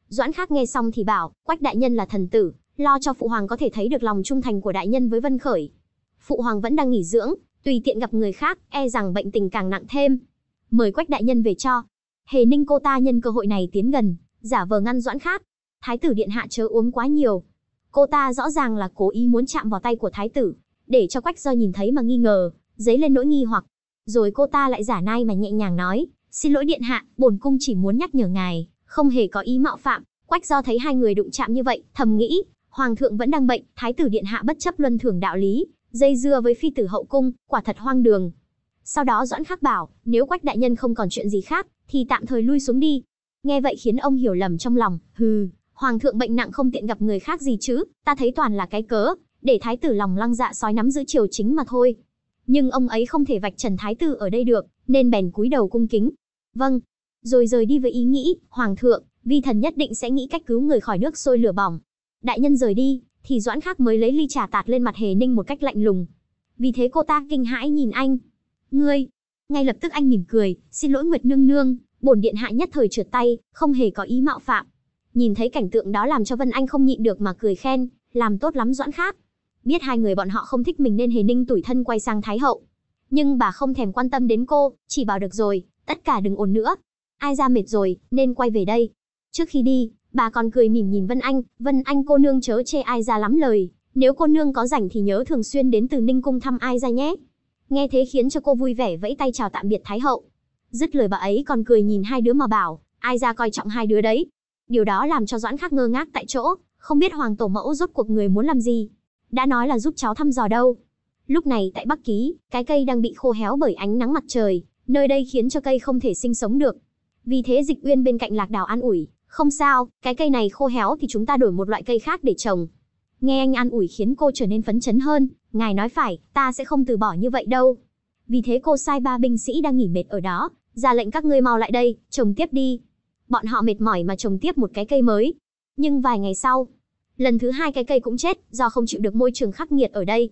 Doãn Khác nghe xong thì bảo, Quách đại nhân là thần tử, lo cho phụ hoàng có thể thấy được lòng trung thành của đại nhân với Vân Khởi. Phụ hoàng vẫn đang nghỉ dưỡng, tùy tiện gặp người khác, e rằng bệnh tình càng nặng thêm. Mời Quách đại nhân về cho. Hề Ninh cô ta nhân cơ hội này tiến gần, giả vờ ngăn Doãn Khác. Thái tử điện hạ chớ uống quá nhiều. Cô ta rõ ràng là cố ý muốn chạm vào tay của thái tử, để cho Quách do nhìn thấy mà nghi ngờ, dấy lên nỗi nghi hoặc. Rồi cô ta lại giả nai mà nhẹ nhàng nói, "Xin lỗi điện hạ, bổn cung chỉ muốn nhắc nhở ngài, không hề có ý mạo phạm." Quách do thấy hai người đụng chạm như vậy, thầm nghĩ, hoàng thượng vẫn đang bệnh, thái tử điện hạ bất chấp luân thường đạo lý, dây dưa với phi tử hậu cung, quả thật hoang đường. Sau đó Doãn Khắc bảo, nếu Quách đại nhân không còn chuyện gì khác, thì tạm thời lui xuống đi. Nghe vậy khiến ông hiểu lầm trong lòng, hừ, hoàng thượng bệnh nặng không tiện gặp người khác gì chứ, ta thấy toàn là cái cớ, để thái tử lòng lăng dạ sói nắm giữ triều chính mà thôi. Nhưng ông ấy không thể vạch trần thái tử ở đây được, nên bèn cúi đầu cung kính. Vâng, rồi rời đi với ý nghĩ, hoàng thượng, vi thần nhất định sẽ nghĩ cách cứu người khỏi nước sôi lửa bỏng. Đại nhân rời đi, thì Doãn Khắc mới lấy ly trà tạt lên mặt Hề Ninh một cách lạnh lùng. Vì thế cô ta kinh hãi nhìn anh. Ngươi, ngay lập tức anh mỉm cười, xin lỗi Nguyệt Nương Nương, bổn điện hạ nhất thời trượt tay, không hề có ý mạo phạm. Nhìn thấy cảnh tượng đó làm cho Vân Anh không nhịn được mà cười khen, làm tốt lắm Doãn Khắc biết hai người bọn họ không thích mình nên hề ninh tủi thân quay sang thái hậu nhưng bà không thèm quan tâm đến cô chỉ bảo được rồi tất cả đừng ồn nữa ai ra mệt rồi nên quay về đây trước khi đi bà còn cười mỉm nhìn vân anh vân anh cô nương chớ chê ai ra lắm lời nếu cô nương có rảnh thì nhớ thường xuyên đến từ ninh cung thăm ai ra nhé nghe thế khiến cho cô vui vẻ vẫy tay chào tạm biệt thái hậu dứt lời bà ấy còn cười nhìn hai đứa mà bảo ai ra coi trọng hai đứa đấy điều đó làm cho doãn khắc ngơ ngác tại chỗ không biết hoàng tổ mẫu rốt cuộc người muốn làm gì đã nói là giúp cháu thăm dò đâu. Lúc này tại Bắc Ký, cái cây đang bị khô héo bởi ánh nắng mặt trời, nơi đây khiến cho cây không thể sinh sống được. Vì thế Dịch Uyên bên cạnh Lạc Đào an ủi, không sao, cái cây này khô héo thì chúng ta đổi một loại cây khác để trồng. Nghe anh an ủi khiến cô trở nên phấn chấn hơn, ngài nói phải, ta sẽ không từ bỏ như vậy đâu. Vì thế cô sai ba binh sĩ đang nghỉ mệt ở đó, ra lệnh các ngươi mau lại đây, trồng tiếp đi. Bọn họ mệt mỏi mà trồng tiếp một cái cây mới. Nhưng vài ngày sau, Lần thứ hai cái cây cũng chết, do không chịu được môi trường khắc nghiệt ở đây.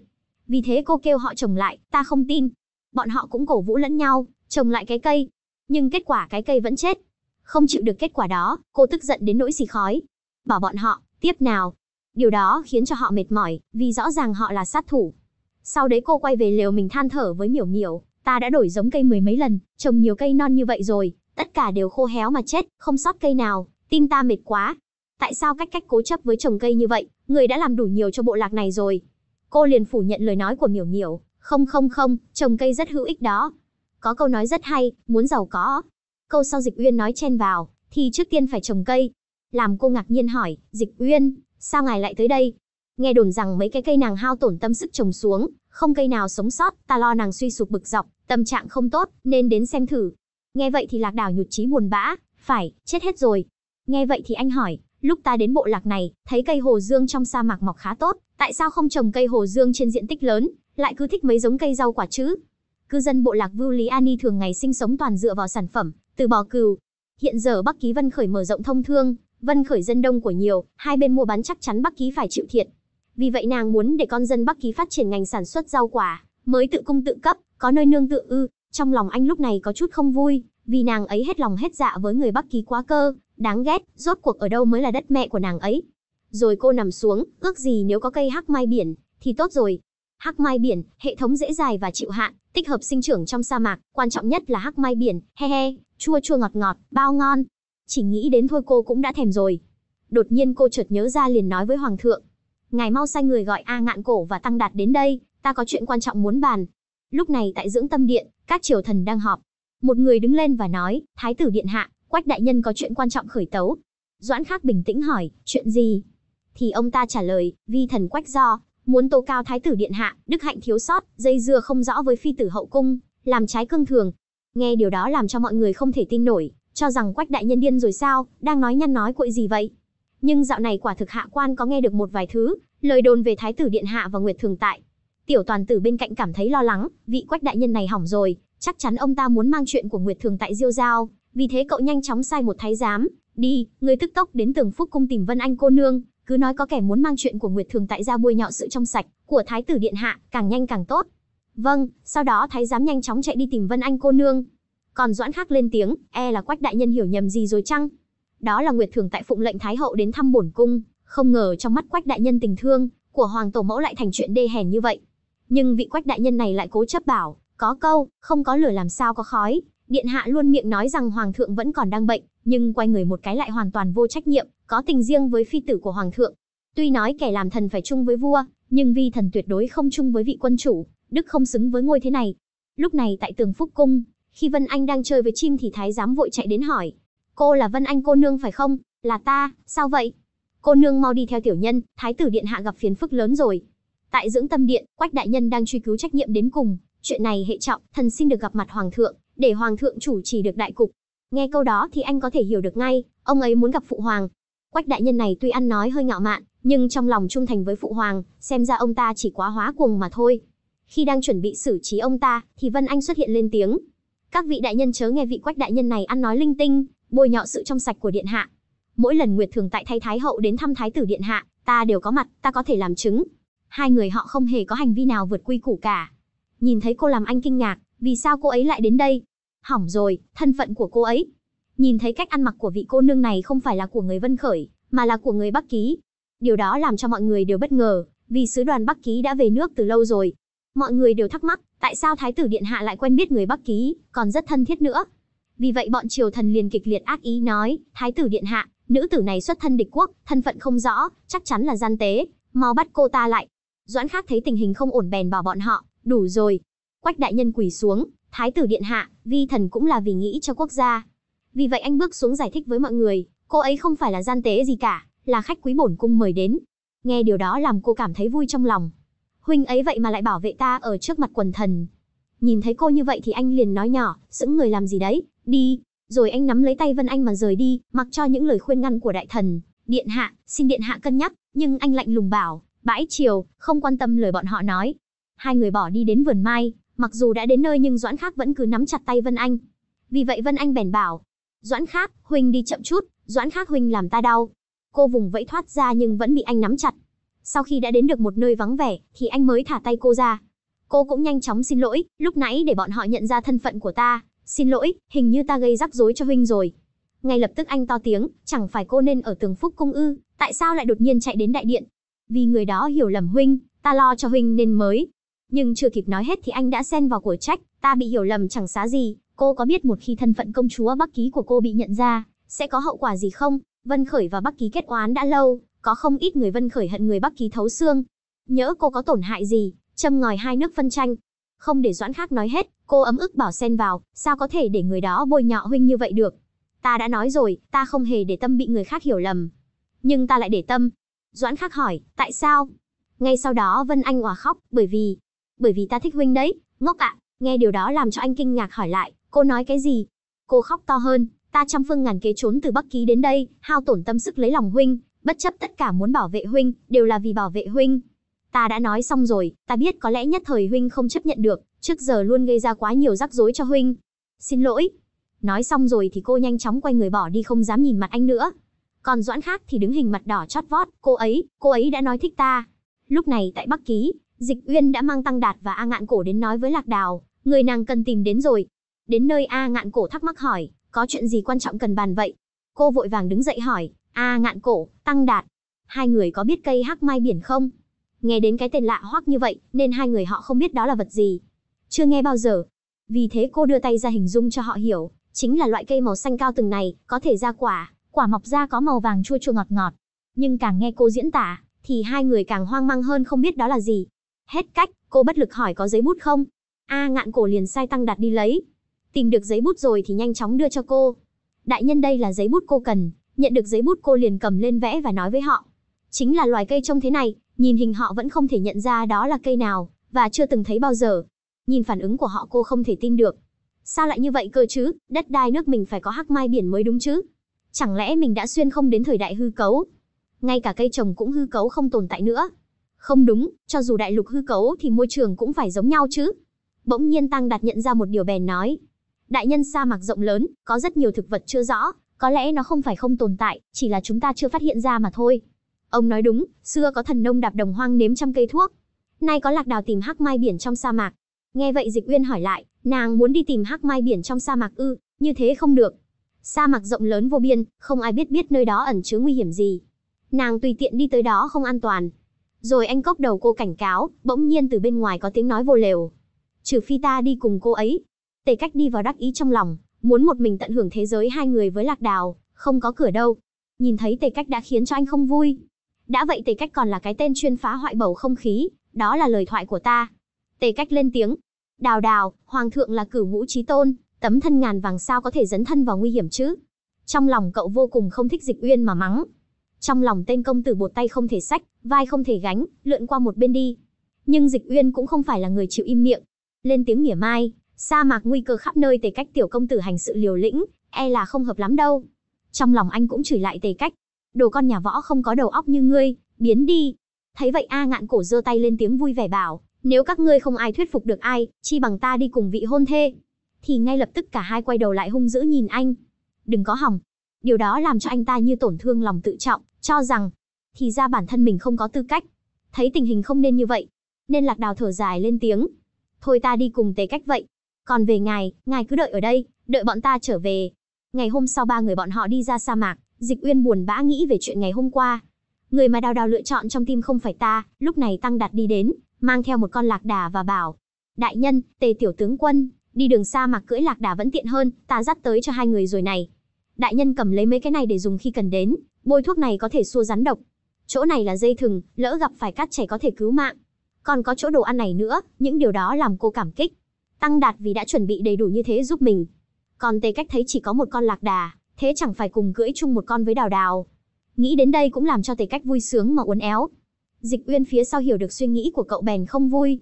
Vì thế cô kêu họ trồng lại, ta không tin. Bọn họ cũng cổ vũ lẫn nhau, trồng lại cái cây. Nhưng kết quả cái cây vẫn chết. Không chịu được kết quả đó, cô tức giận đến nỗi xì khói. Bảo bọn họ, tiếp nào. Điều đó khiến cho họ mệt mỏi, vì rõ ràng họ là sát thủ. Sau đấy cô quay về lều mình than thở với miểu miểu, ta đã đổi giống cây mười mấy lần, trồng nhiều cây non như vậy rồi, tất cả đều khô héo mà chết, không sót cây nào, tin ta mệt quá tại sao cách cách cố chấp với trồng cây như vậy, người đã làm đủ nhiều cho bộ lạc này rồi. Cô liền phủ nhận lời nói của miểu miểu, không không không, trồng cây rất hữu ích đó. Có câu nói rất hay, muốn giàu có. Câu sau dịch uyên nói chen vào, thì trước tiên phải trồng cây. Làm cô ngạc nhiên hỏi, dịch uyên, sao ngài lại tới đây? Nghe đồn rằng mấy cái cây nàng hao tổn tâm sức trồng xuống, không cây nào sống sót, ta lo nàng suy sụp bực dọc, tâm trạng không tốt, nên đến xem thử. Nghe vậy thì lạc đảo nhụt chí buồn bã, phải, chết hết rồi. Nghe vậy thì anh hỏi, Lúc ta đến bộ lạc này, thấy cây hồ dương trong sa mạc mọc khá tốt, tại sao không trồng cây hồ dương trên diện tích lớn, lại cứ thích mấy giống cây rau quả chứ? Cư dân bộ lạc Vưu Lý Ani thường ngày sinh sống toàn dựa vào sản phẩm, từ bò cừu. Hiện giờ Bắc Ký Vân Khởi mở rộng thông thương, Vân Khởi dân đông của nhiều, hai bên mua bán chắc chắn Bắc Ký phải chịu thiệt. Vì vậy nàng muốn để con dân Bắc Ký phát triển ngành sản xuất rau quả, mới tự cung tự cấp, có nơi nương tựa ư. Trong lòng anh lúc này có chút không vui, vì nàng ấy hết lòng hết dạ với người Bắc Ký quá cơ, Đáng ghét, rốt cuộc ở đâu mới là đất mẹ của nàng ấy. Rồi cô nằm xuống, ước gì nếu có cây hắc mai biển, thì tốt rồi. Hắc mai biển, hệ thống dễ dài và chịu hạn, tích hợp sinh trưởng trong sa mạc, quan trọng nhất là hắc mai biển, he he, chua chua ngọt ngọt, bao ngon. Chỉ nghĩ đến thôi cô cũng đã thèm rồi. Đột nhiên cô chợt nhớ ra liền nói với hoàng thượng. Ngài mau sai người gọi A ngạn cổ và tăng đạt đến đây, ta có chuyện quan trọng muốn bàn. Lúc này tại dưỡng tâm điện, các triều thần đang họp. Một người đứng lên và nói, Thái tử điện hạ, Quách đại nhân có chuyện quan trọng khởi tấu. Doãn Khác bình tĩnh hỏi, chuyện gì? Thì ông ta trả lời, vi thần Quách do, muốn tố cao thái tử điện hạ, đức hạnh thiếu sót, dây dưa không rõ với phi tử hậu cung, làm trái cương thường. Nghe điều đó làm cho mọi người không thể tin nổi, cho rằng Quách đại nhân điên rồi sao, đang nói nhăn nói quậy gì vậy? Nhưng dạo này quả thực hạ quan có nghe được một vài thứ, lời đồn về thái tử điện hạ và Nguyệt Thường tại. Tiểu toàn tử bên cạnh cảm thấy lo lắng, vị Quách đại nhân này hỏng rồi, chắc chắn ông ta muốn mang chuyện của Nguyệt Thường tại Diêu Giao, vì thế cậu nhanh chóng sai một thái giám, đi, người tức tốc đến tường phúc cung tìm Vân Anh cô nương, cứ nói có kẻ muốn mang chuyện của Nguyệt Thường tại gia bôi nhọ sự trong sạch của thái tử điện hạ, càng nhanh càng tốt. Vâng, sau đó thái giám nhanh chóng chạy đi tìm Vân Anh cô nương. Còn Doãn Khắc lên tiếng, e là Quách đại nhân hiểu nhầm gì rồi chăng? Đó là Nguyệt Thường tại phụng lệnh thái hậu đến thăm bổn cung, không ngờ trong mắt Quách đại nhân tình thương của hoàng tổ mẫu lại thành chuyện đê hèn như vậy. Nhưng vị Quách đại nhân này lại cố chấp bảo, có câu, không có lửa làm sao có khói, Điện hạ luôn miệng nói rằng hoàng thượng vẫn còn đang bệnh, nhưng quay người một cái lại hoàn toàn vô trách nhiệm, có tình riêng với phi tử của hoàng thượng. Tuy nói kẻ làm thần phải chung với vua, nhưng vi thần tuyệt đối không chung với vị quân chủ, đức không xứng với ngôi thế này. Lúc này tại Tường Phúc cung, khi Vân Anh đang chơi với chim thì thái giám vội chạy đến hỏi: "Cô là Vân Anh cô nương phải không? Là ta, sao vậy?" "Cô nương mau đi theo tiểu nhân, thái tử điện hạ gặp phiền phức lớn rồi." Tại dưỡng tâm điện, Quách đại nhân đang truy cứu trách nhiệm đến cùng, chuyện này hệ trọng, thần xin được gặp mặt hoàng thượng để hoàng thượng chủ trì được đại cục. Nghe câu đó thì anh có thể hiểu được ngay, ông ấy muốn gặp phụ hoàng. Quách đại nhân này tuy ăn nói hơi ngạo mạn, nhưng trong lòng trung thành với phụ hoàng, xem ra ông ta chỉ quá hóa cuồng mà thôi. Khi đang chuẩn bị xử trí ông ta, thì Vân Anh xuất hiện lên tiếng. Các vị đại nhân chớ nghe vị quách đại nhân này ăn nói linh tinh, bôi nhọ sự trong sạch của điện hạ. Mỗi lần Nguyệt Thường tại thay Thái Hậu đến thăm Thái tử điện hạ, ta đều có mặt, ta có thể làm chứng. Hai người họ không hề có hành vi nào vượt quy củ cả. Nhìn thấy cô làm anh kinh ngạc, vì sao cô ấy lại đến đây? Hỏng rồi, thân phận của cô ấy. Nhìn thấy cách ăn mặc của vị cô nương này không phải là của người Vân Khởi, mà là của người Bắc Ký. Điều đó làm cho mọi người đều bất ngờ, vì sứ đoàn Bắc Ký đã về nước từ lâu rồi. Mọi người đều thắc mắc, tại sao Thái tử Điện Hạ lại quen biết người Bắc Ký, còn rất thân thiết nữa. Vì vậy bọn triều thần liền kịch liệt ác ý nói, Thái tử Điện Hạ, nữ tử này xuất thân địch quốc, thân phận không rõ, chắc chắn là gian tế, mau bắt cô ta lại. Doãn Khác thấy tình hình không ổn bèn bảo bọn họ, đủ rồi, Quách đại nhân quỳ xuống, thái tử điện hạ, vi thần cũng là vì nghĩ cho quốc gia. Vì vậy anh bước xuống giải thích với mọi người, cô ấy không phải là gian tế gì cả, là khách quý bổn cung mời đến. Nghe điều đó làm cô cảm thấy vui trong lòng. Huynh ấy vậy mà lại bảo vệ ta ở trước mặt quần thần. Nhìn thấy cô như vậy thì anh liền nói nhỏ, sững người làm gì đấy, đi. Rồi anh nắm lấy tay Vân Anh mà rời đi, mặc cho những lời khuyên ngăn của đại thần. Điện hạ, xin điện hạ cân nhắc, nhưng anh lạnh lùng bảo, bãi chiều, không quan tâm lời bọn họ nói. Hai người bỏ đi đến vườn mai, Mặc dù đã đến nơi nhưng Doãn Khác vẫn cứ nắm chặt tay Vân Anh. Vì vậy Vân Anh bèn bảo, Doãn Khác, huynh đi chậm chút, Doãn Khác huynh làm ta đau. Cô vùng vẫy thoát ra nhưng vẫn bị anh nắm chặt. Sau khi đã đến được một nơi vắng vẻ, thì anh mới thả tay cô ra. Cô cũng nhanh chóng xin lỗi, lúc nãy để bọn họ nhận ra thân phận của ta. Xin lỗi, hình như ta gây rắc rối cho huynh rồi. Ngay lập tức anh to tiếng, chẳng phải cô nên ở tường phúc cung ư, tại sao lại đột nhiên chạy đến đại điện? Vì người đó hiểu lầm huynh, ta lo cho huynh nên mới nhưng chưa kịp nói hết thì anh đã xen vào của trách, ta bị hiểu lầm chẳng xá gì, cô có biết một khi thân phận công chúa Bắc Ký của cô bị nhận ra, sẽ có hậu quả gì không? Vân Khởi và Bắc Ký kết oán đã lâu, có không ít người Vân Khởi hận người Bắc Ký thấu xương. nhớ cô có tổn hại gì, châm ngòi hai nước phân tranh. Không để Doãn Khác nói hết, cô ấm ức bảo xen vào, sao có thể để người đó bôi nhọ huynh như vậy được? Ta đã nói rồi, ta không hề để tâm bị người khác hiểu lầm. Nhưng ta lại để tâm. Doãn Khác hỏi, tại sao? Ngay sau đó Vân Anh òa khóc, bởi vì bởi vì ta thích huynh đấy, ngốc ạ, nghe điều đó làm cho anh kinh ngạc hỏi lại, cô nói cái gì? Cô khóc to hơn, ta trăm phương ngàn kế trốn từ Bắc Ký đến đây, hao tổn tâm sức lấy lòng huynh, bất chấp tất cả muốn bảo vệ huynh, đều là vì bảo vệ huynh. Ta đã nói xong rồi, ta biết có lẽ nhất thời huynh không chấp nhận được, trước giờ luôn gây ra quá nhiều rắc rối cho huynh. Xin lỗi. Nói xong rồi thì cô nhanh chóng quay người bỏ đi không dám nhìn mặt anh nữa. Còn Doãn khác thì đứng hình mặt đỏ chót vót, cô ấy, cô ấy đã nói thích ta. Lúc này tại Bắc Ký, Dịch Uyên đã mang Tăng Đạt và A Ngạn Cổ đến nói với Lạc Đào, người nàng cần tìm đến rồi. Đến nơi A Ngạn Cổ thắc mắc hỏi, có chuyện gì quan trọng cần bàn vậy? Cô vội vàng đứng dậy hỏi, A Ngạn Cổ, Tăng Đạt, hai người có biết cây hắc mai biển không? Nghe đến cái tên lạ hoắc như vậy, nên hai người họ không biết đó là vật gì. Chưa nghe bao giờ. Vì thế cô đưa tay ra hình dung cho họ hiểu, chính là loại cây màu xanh cao từng này, có thể ra quả, quả mọc ra có màu vàng chua chua ngọt ngọt. Nhưng càng nghe cô diễn tả, thì hai người càng hoang mang hơn không biết đó là gì. Hết cách, cô bất lực hỏi có giấy bút không? A à, ngạn cổ liền sai tăng đạt đi lấy. Tìm được giấy bút rồi thì nhanh chóng đưa cho cô. Đại nhân đây là giấy bút cô cần, nhận được giấy bút cô liền cầm lên vẽ và nói với họ. Chính là loài cây trông thế này, nhìn hình họ vẫn không thể nhận ra đó là cây nào, và chưa từng thấy bao giờ. Nhìn phản ứng của họ cô không thể tin được. Sao lại như vậy cơ chứ, đất đai nước mình phải có hắc mai biển mới đúng chứ. Chẳng lẽ mình đã xuyên không đến thời đại hư cấu? Ngay cả cây trồng cũng hư cấu không tồn tại nữa. Không đúng, cho dù đại lục hư cấu thì môi trường cũng phải giống nhau chứ. Bỗng nhiên Tăng Đạt nhận ra một điều bèn nói. Đại nhân sa mạc rộng lớn, có rất nhiều thực vật chưa rõ, có lẽ nó không phải không tồn tại, chỉ là chúng ta chưa phát hiện ra mà thôi. Ông nói đúng, xưa có thần nông đạp đồng hoang nếm trăm cây thuốc. Nay có lạc đào tìm hắc mai biển trong sa mạc. Nghe vậy Dịch Uyên hỏi lại, nàng muốn đi tìm hắc mai biển trong sa mạc ư, như thế không được. Sa mạc rộng lớn vô biên, không ai biết biết nơi đó ẩn chứa nguy hiểm gì. Nàng tùy tiện đi tới đó không an toàn, rồi anh cốc đầu cô cảnh cáo, bỗng nhiên từ bên ngoài có tiếng nói vô lều. Trừ phi ta đi cùng cô ấy. Tề cách đi vào đắc ý trong lòng, muốn một mình tận hưởng thế giới hai người với lạc đào, không có cửa đâu. Nhìn thấy tề cách đã khiến cho anh không vui. Đã vậy tề cách còn là cái tên chuyên phá hoại bầu không khí, đó là lời thoại của ta. Tề cách lên tiếng. Đào đào, hoàng thượng là cử ngũ trí tôn, tấm thân ngàn vàng sao có thể dấn thân vào nguy hiểm chứ. Trong lòng cậu vô cùng không thích dịch uyên mà mắng, trong lòng tên công tử bột tay không thể sách, vai không thể gánh, lượn qua một bên đi. Nhưng Dịch Uyên cũng không phải là người chịu im miệng. Lên tiếng mỉa mai, sa mạc nguy cơ khắp nơi tề cách tiểu công tử hành sự liều lĩnh, e là không hợp lắm đâu. Trong lòng anh cũng chửi lại tề cách. Đồ con nhà võ không có đầu óc như ngươi, biến đi. Thấy vậy A ngạn cổ giơ tay lên tiếng vui vẻ bảo, nếu các ngươi không ai thuyết phục được ai, chi bằng ta đi cùng vị hôn thê. Thì ngay lập tức cả hai quay đầu lại hung dữ nhìn anh. Đừng có hỏng, Điều đó làm cho anh ta như tổn thương lòng tự trọng, cho rằng, thì ra bản thân mình không có tư cách. Thấy tình hình không nên như vậy. Nên lạc đào thở dài lên tiếng. Thôi ta đi cùng tế cách vậy. Còn về ngài, ngài cứ đợi ở đây, đợi bọn ta trở về. Ngày hôm sau ba người bọn họ đi ra sa mạc, dịch uyên buồn bã nghĩ về chuyện ngày hôm qua. Người mà đào đào lựa chọn trong tim không phải ta, lúc này tăng đạt đi đến, mang theo một con lạc đà và bảo. Đại nhân, tề tiểu tướng quân, đi đường sa mạc cưỡi lạc đà vẫn tiện hơn, ta dắt tới cho hai người rồi này đại nhân cầm lấy mấy cái này để dùng khi cần đến, bôi thuốc này có thể xua rắn độc. Chỗ này là dây thừng, lỡ gặp phải cát trẻ có thể cứu mạng. Còn có chỗ đồ ăn này nữa, những điều đó làm cô cảm kích. Tăng Đạt vì đã chuẩn bị đầy đủ như thế giúp mình. Còn Tề Cách thấy chỉ có một con lạc đà, thế chẳng phải cùng cưỡi chung một con với Đào Đào. Nghĩ đến đây cũng làm cho Tề Cách vui sướng mà uốn éo. Dịch Uyên phía sau hiểu được suy nghĩ của cậu bèn không vui.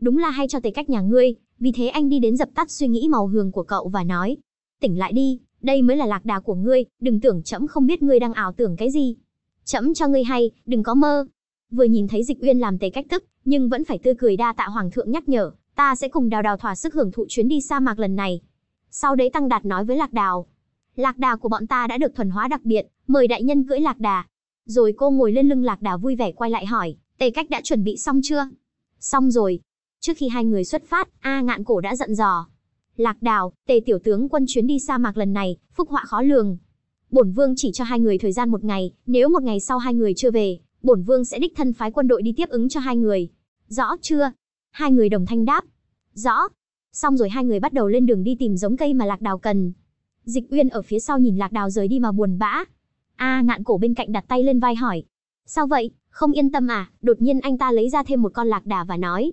Đúng là hay cho Tề Cách nhà ngươi, vì thế anh đi đến dập tắt suy nghĩ màu hường của cậu và nói, tỉnh lại đi, đây mới là lạc đà của ngươi, đừng tưởng trẫm không biết ngươi đang ảo tưởng cái gì. Trẫm cho ngươi hay, đừng có mơ. Vừa nhìn thấy Dịch Uyên làm tề cách tức, nhưng vẫn phải tươi cười đa tạ hoàng thượng nhắc nhở, ta sẽ cùng Đào Đào thỏa sức hưởng thụ chuyến đi sa mạc lần này. Sau đấy Tăng Đạt nói với Lạc Đào, lạc đà của bọn ta đã được thuần hóa đặc biệt, mời đại nhân cưỡi lạc đà. Rồi cô ngồi lên lưng lạc đà vui vẻ quay lại hỏi, Tề Cách đã chuẩn bị xong chưa? Xong rồi. Trước khi hai người xuất phát, A Ngạn Cổ đã dặn dò, Lạc Đào, Tề tiểu tướng quân chuyến đi sa mạc lần này, phúc họa khó lường. Bổn vương chỉ cho hai người thời gian một ngày, nếu một ngày sau hai người chưa về, bổn vương sẽ đích thân phái quân đội đi tiếp ứng cho hai người. Rõ chưa? Hai người đồng thanh đáp. Rõ. Xong rồi hai người bắt đầu lên đường đi tìm giống cây mà Lạc Đào cần. Dịch Uyên ở phía sau nhìn Lạc Đào rời đi mà buồn bã. A à, ngạn cổ bên cạnh đặt tay lên vai hỏi. Sao vậy, không yên tâm à? Đột nhiên anh ta lấy ra thêm một con lạc đà và nói.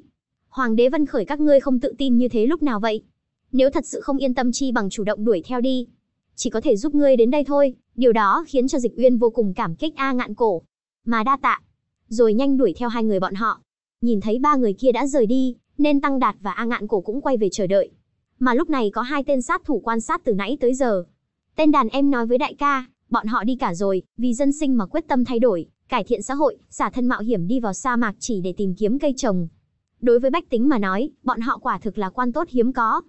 Hoàng đế vân khởi các ngươi không tự tin như thế lúc nào vậy? Nếu thật sự không yên tâm chi bằng chủ động đuổi theo đi. Chỉ có thể giúp ngươi đến đây thôi, điều đó khiến cho Dịch Uyên vô cùng cảm kích A ngạn cổ. Mà đa tạ. Rồi nhanh đuổi theo hai người bọn họ. Nhìn thấy ba người kia đã rời đi, nên Tăng Đạt và A ngạn cổ cũng quay về chờ đợi. Mà lúc này có hai tên sát thủ quan sát từ nãy tới giờ. Tên đàn em nói với đại ca, bọn họ đi cả rồi, vì dân sinh mà quyết tâm thay đổi, cải thiện xã hội, xả thân mạo hiểm đi vào sa mạc chỉ để tìm kiếm cây trồng. Đối với bách tính mà nói, bọn họ quả thực là quan tốt hiếm có.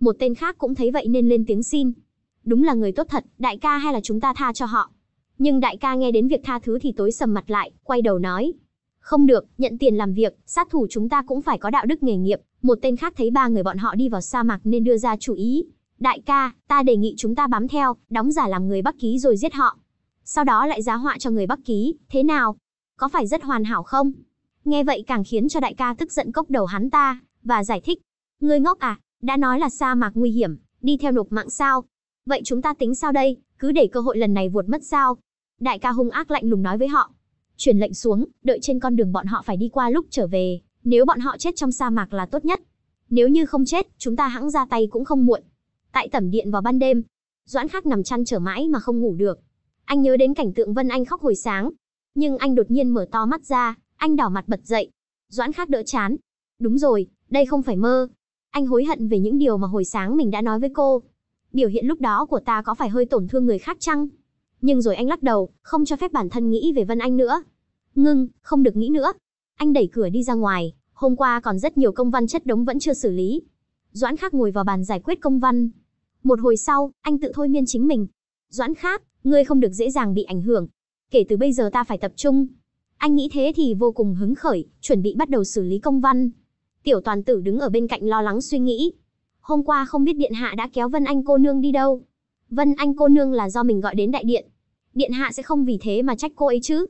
Một tên khác cũng thấy vậy nên lên tiếng xin. Đúng là người tốt thật, đại ca hay là chúng ta tha cho họ. Nhưng đại ca nghe đến việc tha thứ thì tối sầm mặt lại, quay đầu nói. Không được, nhận tiền làm việc, sát thủ chúng ta cũng phải có đạo đức nghề nghiệp. Một tên khác thấy ba người bọn họ đi vào sa mạc nên đưa ra chủ ý. Đại ca, ta đề nghị chúng ta bám theo, đóng giả làm người Bắc Ký rồi giết họ. Sau đó lại giá họa cho người Bắc Ký, thế nào? Có phải rất hoàn hảo không? Nghe vậy càng khiến cho đại ca tức giận cốc đầu hắn ta, và giải thích. Ngươi ngốc à, đã nói là sa mạc nguy hiểm, đi theo nộp mạng sao? Vậy chúng ta tính sao đây, cứ để cơ hội lần này vụt mất sao? Đại ca hung ác lạnh lùng nói với họ. Truyền lệnh xuống, đợi trên con đường bọn họ phải đi qua lúc trở về, nếu bọn họ chết trong sa mạc là tốt nhất. Nếu như không chết, chúng ta hãng ra tay cũng không muộn. Tại tẩm điện vào ban đêm, Doãn Khắc nằm chăn trở mãi mà không ngủ được. Anh nhớ đến cảnh tượng Vân Anh khóc hồi sáng, nhưng anh đột nhiên mở to mắt ra, anh đỏ mặt bật dậy. Doãn Khắc đỡ chán. Đúng rồi, đây không phải mơ, anh hối hận về những điều mà hồi sáng mình đã nói với cô. Biểu hiện lúc đó của ta có phải hơi tổn thương người khác chăng? Nhưng rồi anh lắc đầu, không cho phép bản thân nghĩ về Vân Anh nữa. Ngưng, không được nghĩ nữa. Anh đẩy cửa đi ra ngoài, hôm qua còn rất nhiều công văn chất đống vẫn chưa xử lý. Doãn Khác ngồi vào bàn giải quyết công văn. Một hồi sau, anh tự thôi miên chính mình. Doãn Khác, ngươi không được dễ dàng bị ảnh hưởng. Kể từ bây giờ ta phải tập trung. Anh nghĩ thế thì vô cùng hứng khởi, chuẩn bị bắt đầu xử lý công văn. Tiểu toàn tử đứng ở bên cạnh lo lắng suy nghĩ. Hôm qua không biết Điện Hạ đã kéo Vân Anh cô nương đi đâu. Vân Anh cô nương là do mình gọi đến đại điện. Điện Hạ sẽ không vì thế mà trách cô ấy chứ.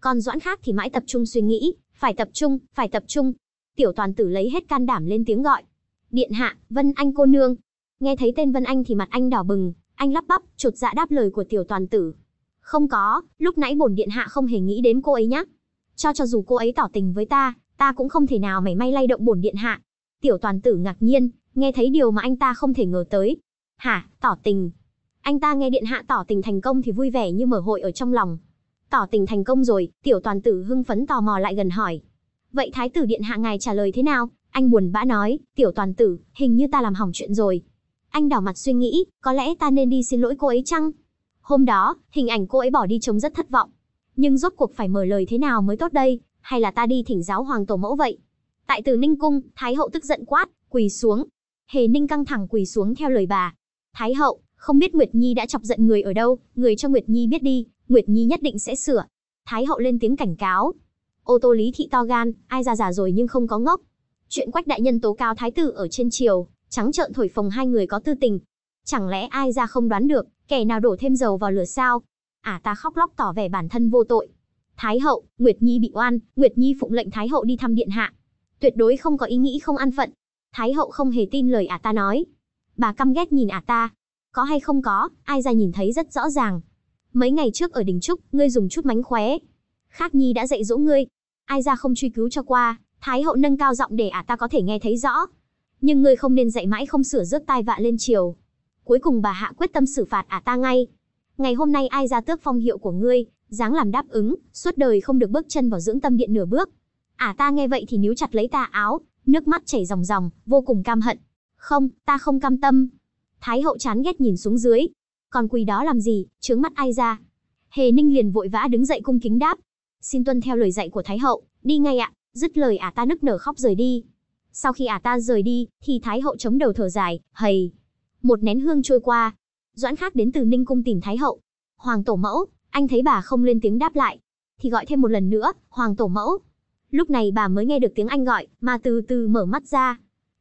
Còn Doãn khác thì mãi tập trung suy nghĩ, phải tập trung, phải tập trung. Tiểu toàn tử lấy hết can đảm lên tiếng gọi. Điện Hạ, Vân Anh cô nương. Nghe thấy tên Vân Anh thì mặt anh đỏ bừng, anh lắp bắp, chột dạ đáp lời của tiểu toàn tử. Không có, lúc nãy bổn điện hạ không hề nghĩ đến cô ấy nhá. Cho cho dù cô ấy tỏ tình với ta, ta cũng không thể nào mảy may lay động bổn điện hạ. Tiểu toàn tử ngạc nhiên, nghe thấy điều mà anh ta không thể ngờ tới. Hả, tỏ tình. Anh ta nghe điện hạ tỏ tình thành công thì vui vẻ như mở hội ở trong lòng. Tỏ tình thành công rồi, tiểu toàn tử hưng phấn tò mò lại gần hỏi. Vậy thái tử điện hạ ngài trả lời thế nào? Anh buồn bã nói, tiểu toàn tử, hình như ta làm hỏng chuyện rồi. Anh đảo mặt suy nghĩ, có lẽ ta nên đi xin lỗi cô ấy chăng? Hôm đó, hình ảnh cô ấy bỏ đi trông rất thất vọng. Nhưng rốt cuộc phải mở lời thế nào mới tốt đây, hay là ta đi thỉnh giáo hoàng tổ mẫu vậy? Tại Từ Ninh cung, Thái hậu tức giận quát, quỳ xuống. Hề Ninh căng thẳng quỳ xuống theo lời bà. Thái hậu, không biết Nguyệt Nhi đã chọc giận người ở đâu, người cho Nguyệt Nhi biết đi, Nguyệt Nhi nhất định sẽ sửa. Thái hậu lên tiếng cảnh cáo. Ô tô Lý thị to gan, ai ra giả rồi nhưng không có ngốc. Chuyện Quách đại nhân tố cáo thái tử ở trên triều, trắng trợn thổi phồng hai người có tư tình. Chẳng lẽ ai ra không đoán được, kẻ nào đổ thêm dầu vào lửa sao? À ta khóc lóc tỏ vẻ bản thân vô tội, Thái hậu, Nguyệt Nhi bị oan, Nguyệt Nhi phụng lệnh Thái hậu đi thăm điện hạ. Tuyệt đối không có ý nghĩ không ăn phận. Thái hậu không hề tin lời ả ta nói. Bà căm ghét nhìn ả ta. Có hay không có, ai ra nhìn thấy rất rõ ràng. Mấy ngày trước ở đình trúc, ngươi dùng chút mánh khóe. Khác Nhi đã dạy dỗ ngươi. Ai ra không truy cứu cho qua, Thái hậu nâng cao giọng để ả ta có thể nghe thấy rõ. Nhưng ngươi không nên dạy mãi không sửa rước tai vạ lên triều. Cuối cùng bà hạ quyết tâm xử phạt ả ta ngay. Ngày hôm nay ai ra tước phong hiệu của ngươi, dáng làm đáp ứng, suốt đời không được bước chân vào dưỡng tâm điện nửa bước. Ả à ta nghe vậy thì níu chặt lấy ta áo, nước mắt chảy ròng ròng, vô cùng cam hận. Không, ta không cam tâm. Thái hậu chán ghét nhìn xuống dưới. Còn quỳ đó làm gì, trướng mắt ai ra. Hề Ninh liền vội vã đứng dậy cung kính đáp. Xin tuân theo lời dạy của Thái hậu, đi ngay ạ, dứt lời ả à ta nức nở khóc rời đi. Sau khi ả à ta rời đi, thì Thái hậu chống đầu thở dài, hầy. Một nén hương trôi qua. Doãn khác đến từ Ninh cung tìm Thái hậu. Hoàng tổ mẫu, anh thấy bà không lên tiếng đáp lại, thì gọi thêm một lần nữa, Hoàng tổ mẫu. Lúc này bà mới nghe được tiếng anh gọi, mà từ từ mở mắt ra.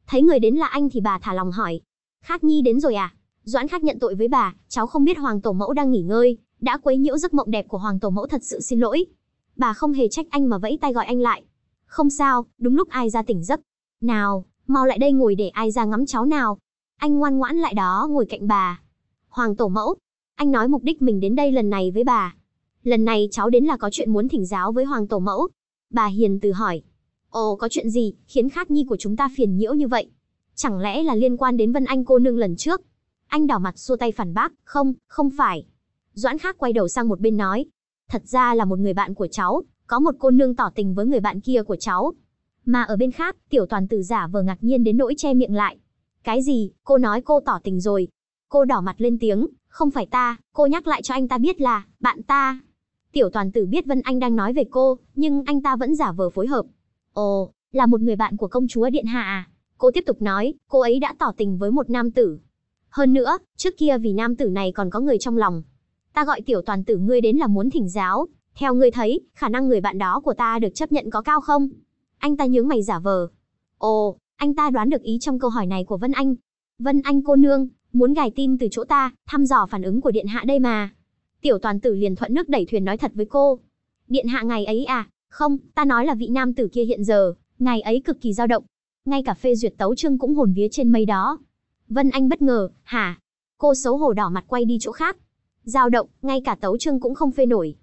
Thấy người đến là anh thì bà thả lòng hỏi, Khác Nhi đến rồi à? Doãn Khác nhận tội với bà, cháu không biết Hoàng tổ mẫu đang nghỉ ngơi, đã quấy nhiễu giấc mộng đẹp của Hoàng tổ mẫu thật sự xin lỗi. Bà không hề trách anh mà vẫy tay gọi anh lại. Không sao, đúng lúc ai ra tỉnh giấc. Nào, mau lại đây ngồi để ai ra ngắm cháu nào. Anh ngoan ngoãn lại đó ngồi cạnh bà. Hoàng tổ mẫu, anh nói mục đích mình đến đây lần này với bà. Lần này cháu đến là có chuyện muốn thỉnh giáo với Hoàng Tổ Mẫu. Bà hiền từ hỏi. Ồ có chuyện gì khiến khát nhi của chúng ta phiền nhiễu như vậy? Chẳng lẽ là liên quan đến Vân Anh cô nương lần trước? Anh đỏ mặt xua tay phản bác. Không, không phải. Doãn khác quay đầu sang một bên nói. Thật ra là một người bạn của cháu. Có một cô nương tỏ tình với người bạn kia của cháu. Mà ở bên khác, tiểu toàn tử giả vờ ngạc nhiên đến nỗi che miệng lại. Cái gì, cô nói cô tỏ tình rồi. Cô đỏ mặt lên tiếng, không phải ta, cô nhắc lại cho anh ta biết là, bạn ta. Tiểu toàn tử biết Vân Anh đang nói về cô, nhưng anh ta vẫn giả vờ phối hợp. Ồ, là một người bạn của công chúa Điện Hạ à? Cô tiếp tục nói, cô ấy đã tỏ tình với một nam tử. Hơn nữa, trước kia vì nam tử này còn có người trong lòng. Ta gọi tiểu toàn tử ngươi đến là muốn thỉnh giáo. Theo ngươi thấy, khả năng người bạn đó của ta được chấp nhận có cao không? Anh ta nhướng mày giả vờ. Ồ, anh ta đoán được ý trong câu hỏi này của Vân Anh. Vân Anh cô nương, Muốn gài tin từ chỗ ta, thăm dò phản ứng của điện hạ đây mà. Tiểu toàn tử liền thuận nước đẩy thuyền nói thật với cô. Điện hạ ngày ấy à, không, ta nói là vị nam tử kia hiện giờ, ngày ấy cực kỳ dao động. Ngay cả phê duyệt tấu chương cũng hồn vía trên mây đó. Vân Anh bất ngờ, hả? Cô xấu hổ đỏ mặt quay đi chỗ khác. Dao động, ngay cả tấu chương cũng không phê nổi.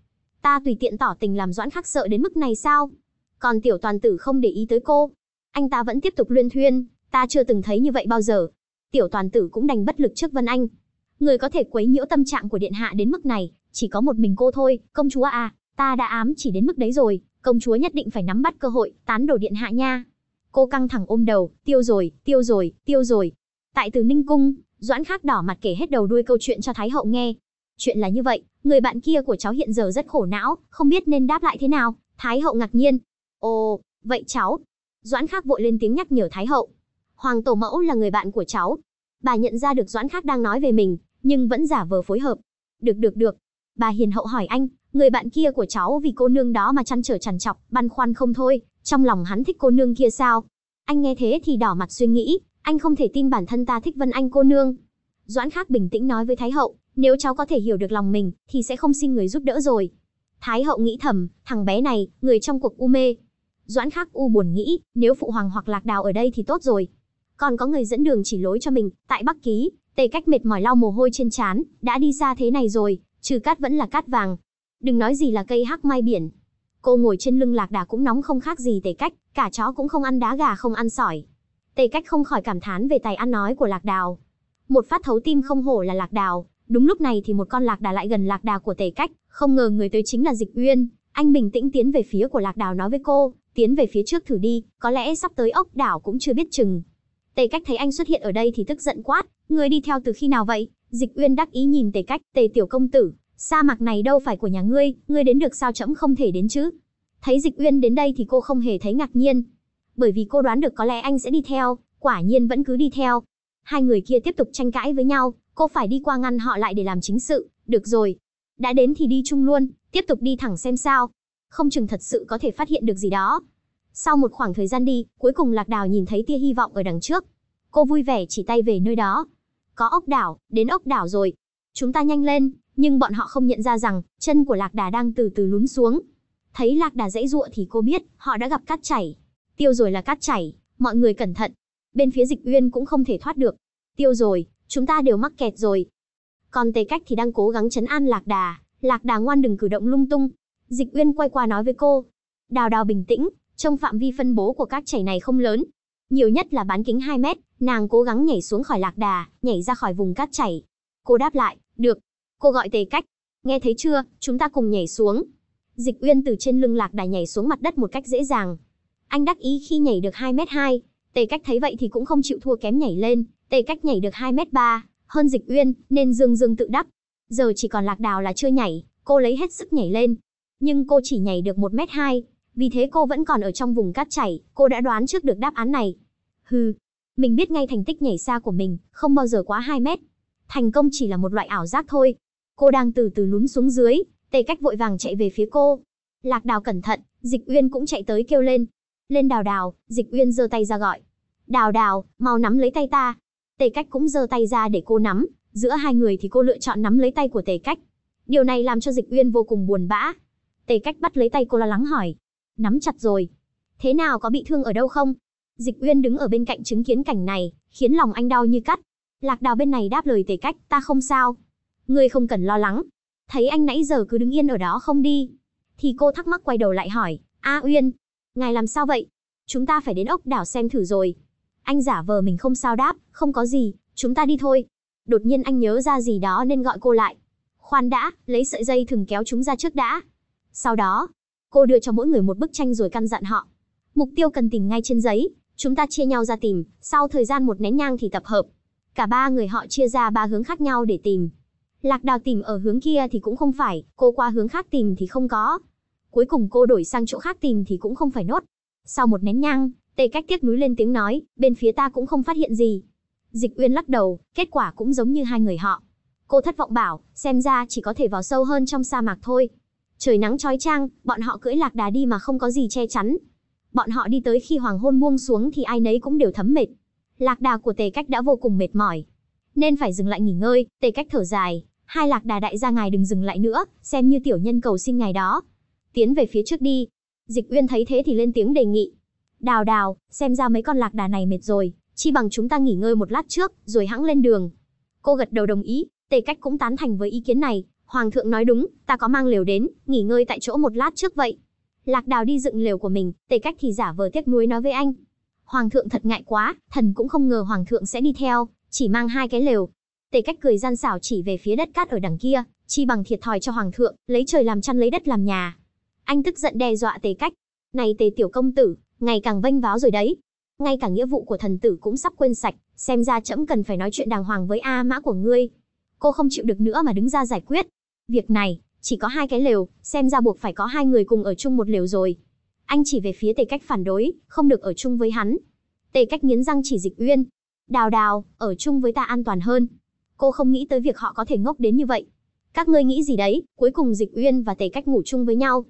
Ta tùy tiện tỏ tình làm doãn khắc sợ đến mức này sao? Còn tiểu toàn tử không để ý tới cô. Anh ta vẫn tiếp tục luyên thuyên, ta chưa từng thấy như vậy bao giờ, tiểu toàn tử cũng đành bất lực trước Vân Anh. Người có thể quấy nhiễu tâm trạng của điện hạ đến mức này, chỉ có một mình cô thôi, công chúa à, ta đã ám chỉ đến mức đấy rồi, công chúa nhất định phải nắm bắt cơ hội, tán đổ điện hạ nha. Cô căng thẳng ôm đầu, tiêu rồi, tiêu rồi, tiêu rồi. Tại Từ Ninh cung, Doãn Khắc đỏ mặt kể hết đầu đuôi câu chuyện cho Thái hậu nghe. Chuyện là như vậy, người bạn kia của cháu hiện giờ rất khổ não, không biết nên đáp lại thế nào. Thái hậu ngạc nhiên. Ồ, vậy cháu. Doãn Khắc vội lên tiếng nhắc nhở Thái hậu. Hoàng tổ mẫu là người bạn của cháu. Bà nhận ra được Doãn Khác đang nói về mình, nhưng vẫn giả vờ phối hợp. Được được được. Bà hiền hậu hỏi anh, người bạn kia của cháu vì cô nương đó mà chăn trở chằn chọc, băn khoăn không thôi, trong lòng hắn thích cô nương kia sao? Anh nghe thế thì đỏ mặt suy nghĩ, anh không thể tin bản thân ta thích Vân Anh cô nương. Doãn Khác bình tĩnh nói với Thái hậu, nếu cháu có thể hiểu được lòng mình, thì sẽ không xin người giúp đỡ rồi. Thái hậu nghĩ thầm, thằng bé này, người trong cuộc u mê. Doãn Khắc u buồn nghĩ, nếu phụ hoàng hoặc Lạc Đào ở đây thì tốt rồi, còn có người dẫn đường chỉ lối cho mình, tại Bắc Ký, Tề Cách mệt mỏi lau mồ hôi trên trán, đã đi xa thế này rồi, trừ cát vẫn là cát vàng. Đừng nói gì là cây hắc mai biển. Cô ngồi trên lưng lạc đà cũng nóng không khác gì Tề Cách, cả chó cũng không ăn đá gà không ăn sỏi. Tề Cách không khỏi cảm thán về tài ăn nói của Lạc Đào. Một phát thấu tim không hổ là Lạc Đào, đúng lúc này thì một con lạc đà lại gần lạc đà của Tề Cách, không ngờ người tới chính là Dịch Uyên, anh bình tĩnh tiến về phía của lạc đào nói với cô, tiến về phía trước thử đi, có lẽ sắp tới ốc đảo cũng chưa biết chừng. Tề Cách thấy anh xuất hiện ở đây thì tức giận quát, người đi theo từ khi nào vậy? Dịch Uyên đắc ý nhìn Tề Cách, Tề tiểu công tử, sa mạc này đâu phải của nhà ngươi, ngươi đến được sao trẫm không thể đến chứ? Thấy Dịch Uyên đến đây thì cô không hề thấy ngạc nhiên, bởi vì cô đoán được có lẽ anh sẽ đi theo, quả nhiên vẫn cứ đi theo. Hai người kia tiếp tục tranh cãi với nhau, cô phải đi qua ngăn họ lại để làm chính sự, được rồi. Đã đến thì đi chung luôn, tiếp tục đi thẳng xem sao. Không chừng thật sự có thể phát hiện được gì đó. Sau một khoảng thời gian đi, cuối cùng Lạc Đào nhìn thấy tia hy vọng ở đằng trước. Cô vui vẻ chỉ tay về nơi đó. Có ốc đảo, đến ốc đảo rồi. Chúng ta nhanh lên, nhưng bọn họ không nhận ra rằng chân của Lạc Đà đang từ từ lún xuống. Thấy Lạc Đà dãy ruộng thì cô biết họ đã gặp cát chảy. Tiêu rồi là cát chảy, mọi người cẩn thận. Bên phía Dịch Uyên cũng không thể thoát được. Tiêu rồi, chúng ta đều mắc kẹt rồi. Còn Tề Cách thì đang cố gắng chấn an Lạc Đà, Lạc Đà ngoan đừng cử động lung tung. Dịch Uyên quay qua nói với cô, "Đào Đào bình tĩnh, trong phạm vi phân bố của các chảy này không lớn, nhiều nhất là bán kính 2 mét, nàng cố gắng nhảy xuống khỏi lạc đà, nhảy ra khỏi vùng cát chảy. Cô đáp lại, được. Cô gọi tề cách, nghe thấy chưa, chúng ta cùng nhảy xuống. Dịch Uyên từ trên lưng lạc đà nhảy xuống mặt đất một cách dễ dàng. Anh đắc ý khi nhảy được 2 mét 2, tề cách thấy vậy thì cũng không chịu thua kém nhảy lên, tề cách nhảy được 2 mét 3, hơn Dịch Uyên, nên dương dương tự đắc. Giờ chỉ còn lạc đào là chưa nhảy, cô lấy hết sức nhảy lên. Nhưng cô chỉ nhảy được 1 mét 2, vì thế cô vẫn còn ở trong vùng cát chảy, cô đã đoán trước được đáp án này. Hừ, mình biết ngay thành tích nhảy xa của mình, không bao giờ quá 2 mét. Thành công chỉ là một loại ảo giác thôi. Cô đang từ từ lún xuống dưới, tề cách vội vàng chạy về phía cô. Lạc đào cẩn thận, dịch uyên cũng chạy tới kêu lên. Lên đào đào, dịch uyên giơ tay ra gọi. Đào đào, mau nắm lấy tay ta. Tề cách cũng giơ tay ra để cô nắm, giữa hai người thì cô lựa chọn nắm lấy tay của tề cách. Điều này làm cho dịch uyên vô cùng buồn bã. Tề cách bắt lấy tay cô lo lắng hỏi, nắm chặt rồi. Thế nào có bị thương ở đâu không? Dịch Uyên đứng ở bên cạnh chứng kiến cảnh này, khiến lòng anh đau như cắt. Lạc Đào bên này đáp lời tề cách, ta không sao. Ngươi không cần lo lắng. Thấy anh nãy giờ cứ đứng yên ở đó không đi. Thì cô thắc mắc quay đầu lại hỏi, A Uyên, ngài làm sao vậy? Chúng ta phải đến ốc đảo xem thử rồi. Anh giả vờ mình không sao đáp, không có gì, chúng ta đi thôi. Đột nhiên anh nhớ ra gì đó nên gọi cô lại. Khoan đã, lấy sợi dây thừng kéo chúng ra trước đã. Sau đó, cô đưa cho mỗi người một bức tranh rồi căn dặn họ. Mục tiêu cần tìm ngay trên giấy, chúng ta chia nhau ra tìm, sau thời gian một nén nhang thì tập hợp. Cả ba người họ chia ra ba hướng khác nhau để tìm. Lạc đào tìm ở hướng kia thì cũng không phải, cô qua hướng khác tìm thì không có. Cuối cùng cô đổi sang chỗ khác tìm thì cũng không phải nốt. Sau một nén nhang, tề cách tiếc núi lên tiếng nói, bên phía ta cũng không phát hiện gì. Dịch Uyên lắc đầu, kết quả cũng giống như hai người họ. Cô thất vọng bảo, xem ra chỉ có thể vào sâu hơn trong sa mạc thôi. Trời nắng chói chang, bọn họ cưỡi lạc đà đi mà không có gì che chắn. Bọn họ đi tới khi hoàng hôn buông xuống thì ai nấy cũng đều thấm mệt. Lạc đà của Tề Cách đã vô cùng mệt mỏi, nên phải dừng lại nghỉ ngơi, Tề Cách thở dài, hai lạc đà đại gia ngài đừng dừng lại nữa, xem như tiểu nhân cầu xin ngài đó. Tiến về phía trước đi. Dịch Uyên thấy thế thì lên tiếng đề nghị. Đào đào, xem ra mấy con lạc đà này mệt rồi, chi bằng chúng ta nghỉ ngơi một lát trước, rồi hãng lên đường. Cô gật đầu đồng ý, Tề Cách cũng tán thành với ý kiến này, Hoàng thượng nói đúng, ta có mang lều đến, nghỉ ngơi tại chỗ một lát trước vậy. Lạc Đào đi dựng lều của mình, Tề Cách thì giả vờ tiếc nuối nói với anh. Hoàng thượng thật ngại quá, thần cũng không ngờ hoàng thượng sẽ đi theo, chỉ mang hai cái lều. Tề Cách cười gian xảo chỉ về phía đất cát ở đằng kia, chi bằng thiệt thòi cho hoàng thượng, lấy trời làm chăn lấy đất làm nhà. Anh tức giận đe dọa Tề Cách, "Này Tề tiểu công tử, ngày càng vênh váo rồi đấy, ngay cả nghĩa vụ của thần tử cũng sắp quên sạch, xem ra trẫm cần phải nói chuyện đàng hoàng với a mã của ngươi." Cô không chịu được nữa mà đứng ra giải quyết. Việc này, chỉ có hai cái lều, xem ra buộc phải có hai người cùng ở chung một lều rồi. Anh chỉ về phía tề cách phản đối, không được ở chung với hắn. Tề cách nghiến răng chỉ dịch uyên. Đào đào, ở chung với ta an toàn hơn. Cô không nghĩ tới việc họ có thể ngốc đến như vậy. Các ngươi nghĩ gì đấy, cuối cùng dịch uyên và tề cách ngủ chung với nhau.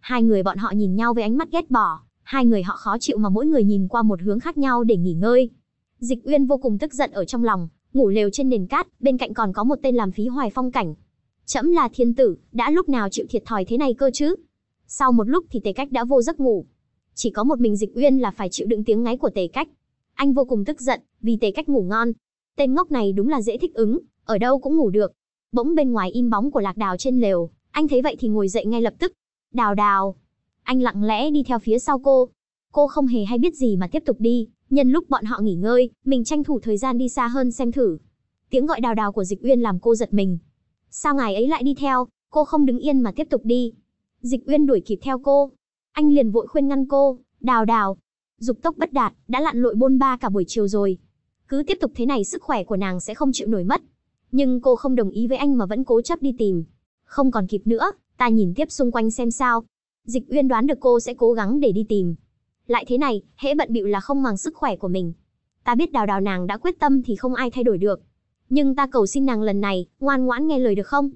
Hai người bọn họ nhìn nhau với ánh mắt ghét bỏ, hai người họ khó chịu mà mỗi người nhìn qua một hướng khác nhau để nghỉ ngơi. Dịch uyên vô cùng tức giận ở trong lòng, ngủ lều trên nền cát, bên cạnh còn có một tên làm phí hoài phong cảnh. Chấm là thiên tử, đã lúc nào chịu thiệt thòi thế này cơ chứ? Sau một lúc thì tề cách đã vô giấc ngủ. Chỉ có một mình dịch uyên là phải chịu đựng tiếng ngáy của tề cách. Anh vô cùng tức giận, vì tề cách ngủ ngon. Tên ngốc này đúng là dễ thích ứng, ở đâu cũng ngủ được. Bỗng bên ngoài im bóng của lạc đào trên lều, anh thấy vậy thì ngồi dậy ngay lập tức. Đào đào. Anh lặng lẽ đi theo phía sau cô. Cô không hề hay biết gì mà tiếp tục đi, nhân lúc bọn họ nghỉ ngơi, mình tranh thủ thời gian đi xa hơn xem thử. Tiếng gọi đào đào của Dịch Uyên làm cô giật mình, Sao ngài ấy lại đi theo, cô không đứng yên mà tiếp tục đi. Dịch Uyên đuổi kịp theo cô. Anh liền vội khuyên ngăn cô, đào đào. Dục tốc bất đạt, đã lặn lội bôn ba cả buổi chiều rồi. Cứ tiếp tục thế này sức khỏe của nàng sẽ không chịu nổi mất. Nhưng cô không đồng ý với anh mà vẫn cố chấp đi tìm. Không còn kịp nữa, ta nhìn tiếp xung quanh xem sao. Dịch Uyên đoán được cô sẽ cố gắng để đi tìm. Lại thế này, hễ bận bịu là không màng sức khỏe của mình. Ta biết đào đào nàng đã quyết tâm thì không ai thay đổi được nhưng ta cầu xin nàng lần này, ngoan ngoãn nghe lời được không?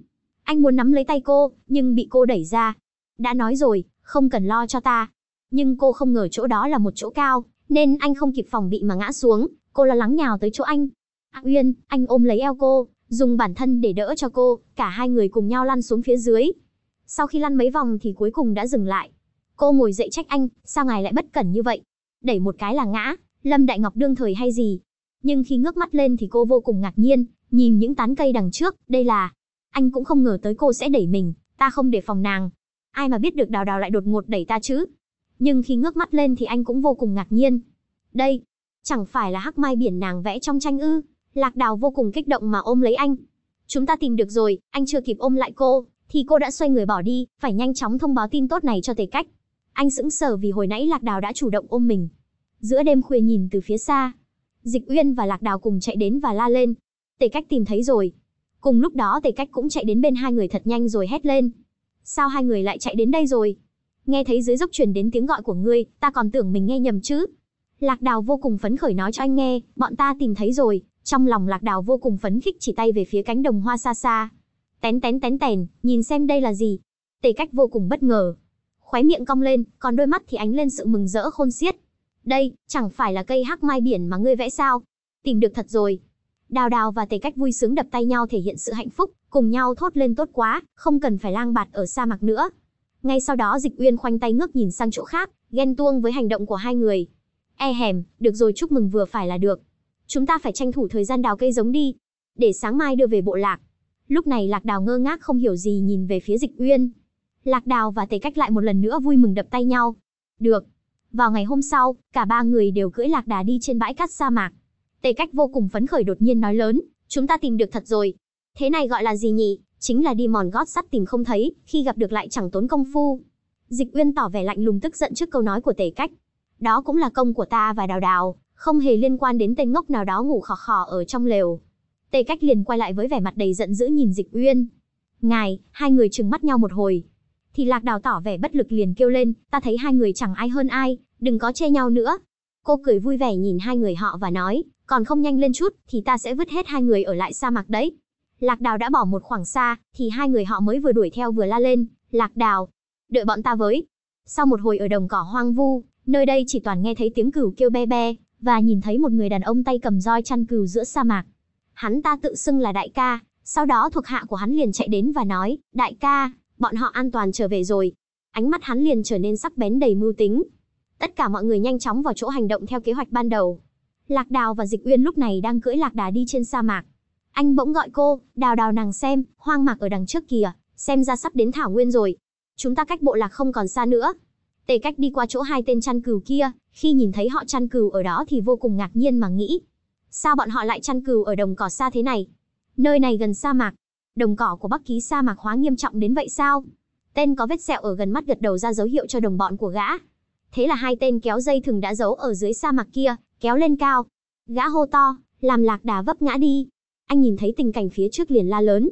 Anh muốn nắm lấy tay cô, nhưng bị cô đẩy ra. Đã nói rồi, không cần lo cho ta. Nhưng cô không ngờ chỗ đó là một chỗ cao, nên anh không kịp phòng bị mà ngã xuống, cô lo lắng nhào tới chỗ anh. À, Uyên, anh ôm lấy eo cô, dùng bản thân để đỡ cho cô, cả hai người cùng nhau lăn xuống phía dưới. Sau khi lăn mấy vòng thì cuối cùng đã dừng lại. Cô ngồi dậy trách anh, sao ngài lại bất cẩn như vậy? Đẩy một cái là ngã, Lâm Đại Ngọc đương thời hay gì, nhưng khi ngước mắt lên thì cô vô cùng ngạc nhiên, nhìn những tán cây đằng trước, đây là... Anh cũng không ngờ tới cô sẽ đẩy mình, ta không để phòng nàng. Ai mà biết được đào đào lại đột ngột đẩy ta chứ? Nhưng khi ngước mắt lên thì anh cũng vô cùng ngạc nhiên. Đây, chẳng phải là hắc mai biển nàng vẽ trong tranh ư? Lạc đào vô cùng kích động mà ôm lấy anh. Chúng ta tìm được rồi, anh chưa kịp ôm lại cô, thì cô đã xoay người bỏ đi, phải nhanh chóng thông báo tin tốt này cho tề cách. Anh sững sờ vì hồi nãy lạc đào đã chủ động ôm mình. Giữa đêm khuya nhìn từ phía xa, Dịch Uyên và Lạc Đào cùng chạy đến và la lên. Tề Cách tìm thấy rồi. Cùng lúc đó Tề Cách cũng chạy đến bên hai người thật nhanh rồi hét lên. Sao hai người lại chạy đến đây rồi? Nghe thấy dưới dốc truyền đến tiếng gọi của ngươi, ta còn tưởng mình nghe nhầm chứ. Lạc Đào vô cùng phấn khởi nói cho anh nghe, bọn ta tìm thấy rồi. Trong lòng Lạc Đào vô cùng phấn khích chỉ tay về phía cánh đồng hoa xa xa. Tén tén tén tèn, nhìn xem đây là gì. Tề Cách vô cùng bất ngờ. Khóe miệng cong lên, còn đôi mắt thì ánh lên sự mừng rỡ khôn xiết đây, chẳng phải là cây hắc mai biển mà ngươi vẽ sao? Tìm được thật rồi. Đào đào và tề cách vui sướng đập tay nhau thể hiện sự hạnh phúc, cùng nhau thốt lên tốt quá, không cần phải lang bạt ở sa mạc nữa. Ngay sau đó dịch uyên khoanh tay ngước nhìn sang chỗ khác, ghen tuông với hành động của hai người. E hèm, được rồi chúc mừng vừa phải là được. Chúng ta phải tranh thủ thời gian đào cây giống đi, để sáng mai đưa về bộ lạc. Lúc này lạc đào ngơ ngác không hiểu gì nhìn về phía dịch uyên. Lạc đào và tề cách lại một lần nữa vui mừng đập tay nhau. Được, vào ngày hôm sau, cả ba người đều cưỡi lạc đà đi trên bãi cát sa mạc. Tề cách vô cùng phấn khởi đột nhiên nói lớn, chúng ta tìm được thật rồi. Thế này gọi là gì nhỉ? Chính là đi mòn gót sắt tìm không thấy, khi gặp được lại chẳng tốn công phu. Dịch Uyên tỏ vẻ lạnh lùng tức giận trước câu nói của Tề Cách. Đó cũng là công của ta và Đào Đào, không hề liên quan đến tên ngốc nào đó ngủ khò khò ở trong lều. Tề Cách liền quay lại với vẻ mặt đầy giận dữ nhìn Dịch Uyên. Ngài, hai người trừng mắt nhau một hồi. Thì Lạc Đào tỏ vẻ bất lực liền kêu lên, ta thấy hai người chẳng ai hơn ai, đừng có chê nhau nữa. Cô cười vui vẻ nhìn hai người họ và nói, còn không nhanh lên chút, thì ta sẽ vứt hết hai người ở lại sa mạc đấy. Lạc đào đã bỏ một khoảng xa, thì hai người họ mới vừa đuổi theo vừa la lên, lạc đào, đợi bọn ta với. Sau một hồi ở đồng cỏ hoang vu, nơi đây chỉ toàn nghe thấy tiếng cừu kêu be be, và nhìn thấy một người đàn ông tay cầm roi chăn cừu giữa sa mạc. Hắn ta tự xưng là đại ca, sau đó thuộc hạ của hắn liền chạy đến và nói, đại ca, bọn họ an toàn trở về rồi. Ánh mắt hắn liền trở nên sắc bén đầy mưu tính, Tất cả mọi người nhanh chóng vào chỗ hành động theo kế hoạch ban đầu. Lạc Đào và Dịch Uyên lúc này đang cưỡi lạc đà đi trên sa mạc. Anh bỗng gọi cô, đào đào nàng xem, hoang mạc ở đằng trước kìa, xem ra sắp đến Thảo Nguyên rồi. Chúng ta cách bộ lạc không còn xa nữa. Tề cách đi qua chỗ hai tên chăn cừu kia, khi nhìn thấy họ chăn cừu ở đó thì vô cùng ngạc nhiên mà nghĩ. Sao bọn họ lại chăn cừu ở đồng cỏ xa thế này? Nơi này gần sa mạc. Đồng cỏ của Bắc Ký sa mạc hóa nghiêm trọng đến vậy sao? Tên có vết sẹo ở gần mắt gật đầu ra dấu hiệu cho đồng bọn của gã. Thế là hai tên kéo dây thừng đã giấu ở dưới sa mạc kia, kéo lên cao. Gã hô to, làm lạc đà vấp ngã đi. Anh nhìn thấy tình cảnh phía trước liền la lớn.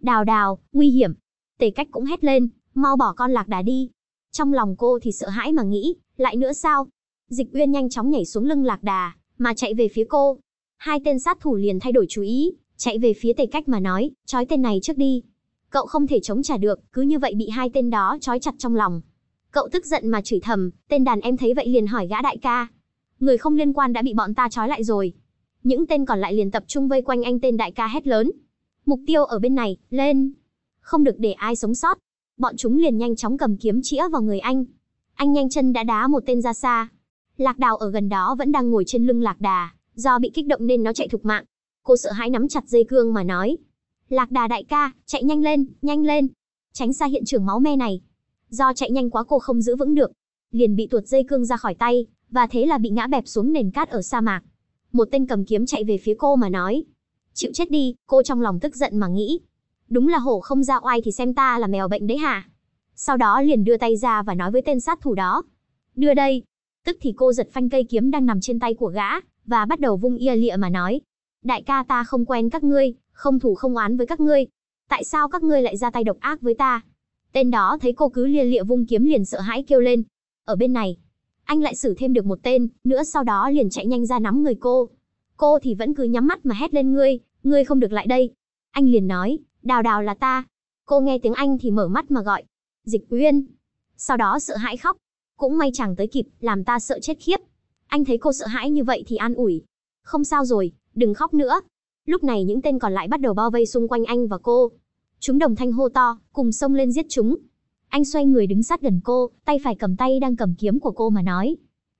Đào đào, nguy hiểm. Tề cách cũng hét lên, mau bỏ con lạc đà đi. Trong lòng cô thì sợ hãi mà nghĩ, lại nữa sao? Dịch Uyên nhanh chóng nhảy xuống lưng lạc đà, mà chạy về phía cô. Hai tên sát thủ liền thay đổi chú ý, chạy về phía tề cách mà nói, trói tên này trước đi. Cậu không thể chống trả được, cứ như vậy bị hai tên đó trói chặt trong lòng, Cậu tức giận mà chửi thầm, tên đàn em thấy vậy liền hỏi gã đại ca. Người không liên quan đã bị bọn ta trói lại rồi. Những tên còn lại liền tập trung vây quanh anh tên đại ca hét lớn. Mục tiêu ở bên này, lên. Không được để ai sống sót. Bọn chúng liền nhanh chóng cầm kiếm chĩa vào người anh. Anh nhanh chân đã đá một tên ra xa. Lạc đào ở gần đó vẫn đang ngồi trên lưng lạc đà, do bị kích động nên nó chạy thục mạng. Cô sợ hãi nắm chặt dây cương mà nói. Lạc đà đại ca, chạy nhanh lên, nhanh lên. Tránh xa hiện trường máu me này, do chạy nhanh quá cô không giữ vững được, liền bị tuột dây cương ra khỏi tay, và thế là bị ngã bẹp xuống nền cát ở sa mạc. Một tên cầm kiếm chạy về phía cô mà nói, chịu chết đi, cô trong lòng tức giận mà nghĩ, đúng là hổ không ra oai thì xem ta là mèo bệnh đấy hả? Sau đó liền đưa tay ra và nói với tên sát thủ đó, đưa đây. Tức thì cô giật phanh cây kiếm đang nằm trên tay của gã, và bắt đầu vung ia lịa mà nói, đại ca ta không quen các ngươi, không thủ không oán với các ngươi, tại sao các ngươi lại ra tay độc ác với ta? Tên đó thấy cô cứ lia lịa vung kiếm liền sợ hãi kêu lên. Ở bên này, anh lại xử thêm được một tên, nữa sau đó liền chạy nhanh ra nắm người cô. Cô thì vẫn cứ nhắm mắt mà hét lên ngươi, ngươi không được lại đây. Anh liền nói, đào đào là ta. Cô nghe tiếng anh thì mở mắt mà gọi, dịch uyên. Sau đó sợ hãi khóc, cũng may chẳng tới kịp, làm ta sợ chết khiếp. Anh thấy cô sợ hãi như vậy thì an ủi. Không sao rồi, đừng khóc nữa. Lúc này những tên còn lại bắt đầu bao vây xung quanh anh và cô. Chúng đồng thanh hô to, cùng xông lên giết chúng. Anh xoay người đứng sát gần cô, tay phải cầm tay đang cầm kiếm của cô mà nói.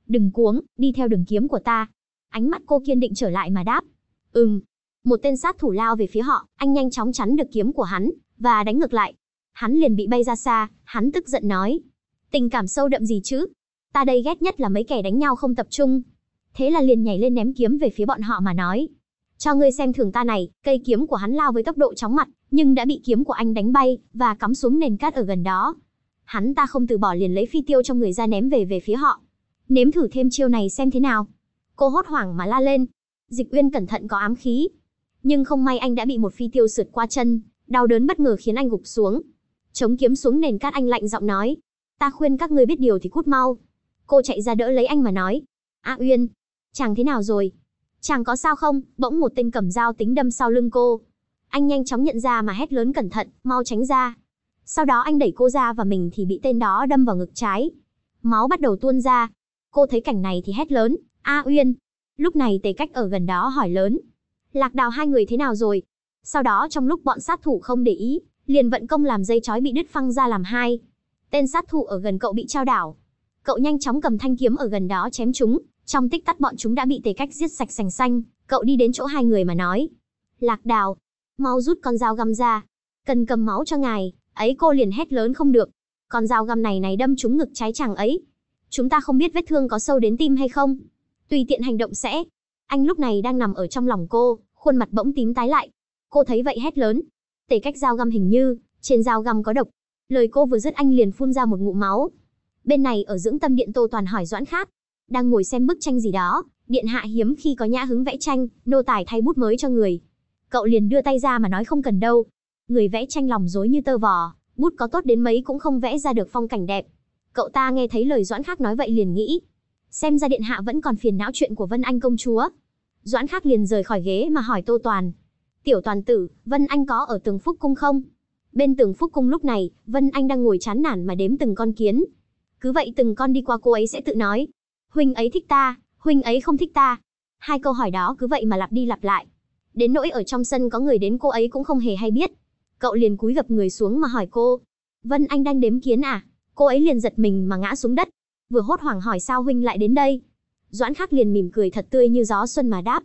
Đừng cuống, đi theo đường kiếm của ta. Ánh mắt cô kiên định trở lại mà đáp. Ừm. Một tên sát thủ lao về phía họ, anh nhanh chóng chắn được kiếm của hắn, và đánh ngược lại. Hắn liền bị bay ra xa, hắn tức giận nói. Tình cảm sâu đậm gì chứ? Ta đây ghét nhất là mấy kẻ đánh nhau không tập trung. Thế là liền nhảy lên ném kiếm về phía bọn họ mà nói. Cho ngươi xem thường ta này, cây kiếm của hắn lao với tốc độ chóng mặt, nhưng đã bị kiếm của anh đánh bay và cắm xuống nền cát ở gần đó. Hắn ta không từ bỏ liền lấy phi tiêu trong người ra ném về về phía họ. Nếm thử thêm chiêu này xem thế nào. Cô hốt hoảng mà la lên. Dịch Uyên cẩn thận có ám khí, nhưng không may anh đã bị một phi tiêu sượt qua chân, đau đớn bất ngờ khiến anh gục xuống. Chống kiếm xuống nền cát anh lạnh giọng nói, "Ta khuyên các ngươi biết điều thì cút mau." Cô chạy ra đỡ lấy anh mà nói, "A Uyên, chàng thế nào rồi? Chàng có sao không?" Bỗng một tên cầm dao tính đâm sau lưng cô, anh nhanh chóng nhận ra mà hét lớn cẩn thận, mau tránh ra. Sau đó anh đẩy cô ra và mình thì bị tên đó đâm vào ngực trái. Máu bắt đầu tuôn ra. Cô thấy cảnh này thì hét lớn, A Uyên. Lúc này tề cách ở gần đó hỏi lớn. Lạc đào hai người thế nào rồi? Sau đó trong lúc bọn sát thủ không để ý, liền vận công làm dây chói bị đứt phăng ra làm hai. Tên sát thủ ở gần cậu bị trao đảo. Cậu nhanh chóng cầm thanh kiếm ở gần đó chém chúng, trong tích tắc bọn chúng đã bị tề cách giết sạch sành xanh, cậu đi đến chỗ hai người mà nói. Lạc đào, mau rút con dao găm ra. Cần cầm máu cho ngài, ấy cô liền hét lớn không được. Con dao găm này này đâm trúng ngực trái chàng ấy. Chúng ta không biết vết thương có sâu đến tim hay không. Tùy tiện hành động sẽ. Anh lúc này đang nằm ở trong lòng cô, khuôn mặt bỗng tím tái lại. Cô thấy vậy hét lớn. Tể cách dao găm hình như, trên dao găm có độc. Lời cô vừa dứt anh liền phun ra một ngụm máu. Bên này ở dưỡng tâm điện Tô Toàn hỏi Doãn khác, Đang ngồi xem bức tranh gì đó, điện hạ hiếm khi có nhã hứng vẽ tranh, nô tài thay bút mới cho người, Cậu liền đưa tay ra mà nói không cần đâu. Người vẽ tranh lòng dối như tơ vò, bút có tốt đến mấy cũng không vẽ ra được phong cảnh đẹp. Cậu ta nghe thấy lời Doãn Khắc nói vậy liền nghĩ, xem ra điện hạ vẫn còn phiền não chuyện của Vân Anh công chúa. Doãn Khắc liền rời khỏi ghế mà hỏi Tô Toàn, "Tiểu Toàn tử, Vân Anh có ở Tường Phúc cung không?" Bên Tường Phúc cung lúc này, Vân Anh đang ngồi chán nản mà đếm từng con kiến. Cứ vậy từng con đi qua cô ấy sẽ tự nói, "Huynh ấy thích ta, huynh ấy không thích ta." Hai câu hỏi đó cứ vậy mà lặp đi lặp lại. Đến nỗi ở trong sân có người đến cô ấy cũng không hề hay biết. Cậu liền cúi gập người xuống mà hỏi cô. Vân Anh đang đếm kiến à? Cô ấy liền giật mình mà ngã xuống đất. Vừa hốt hoảng hỏi sao huynh lại đến đây. Doãn Khắc liền mỉm cười thật tươi như gió xuân mà đáp.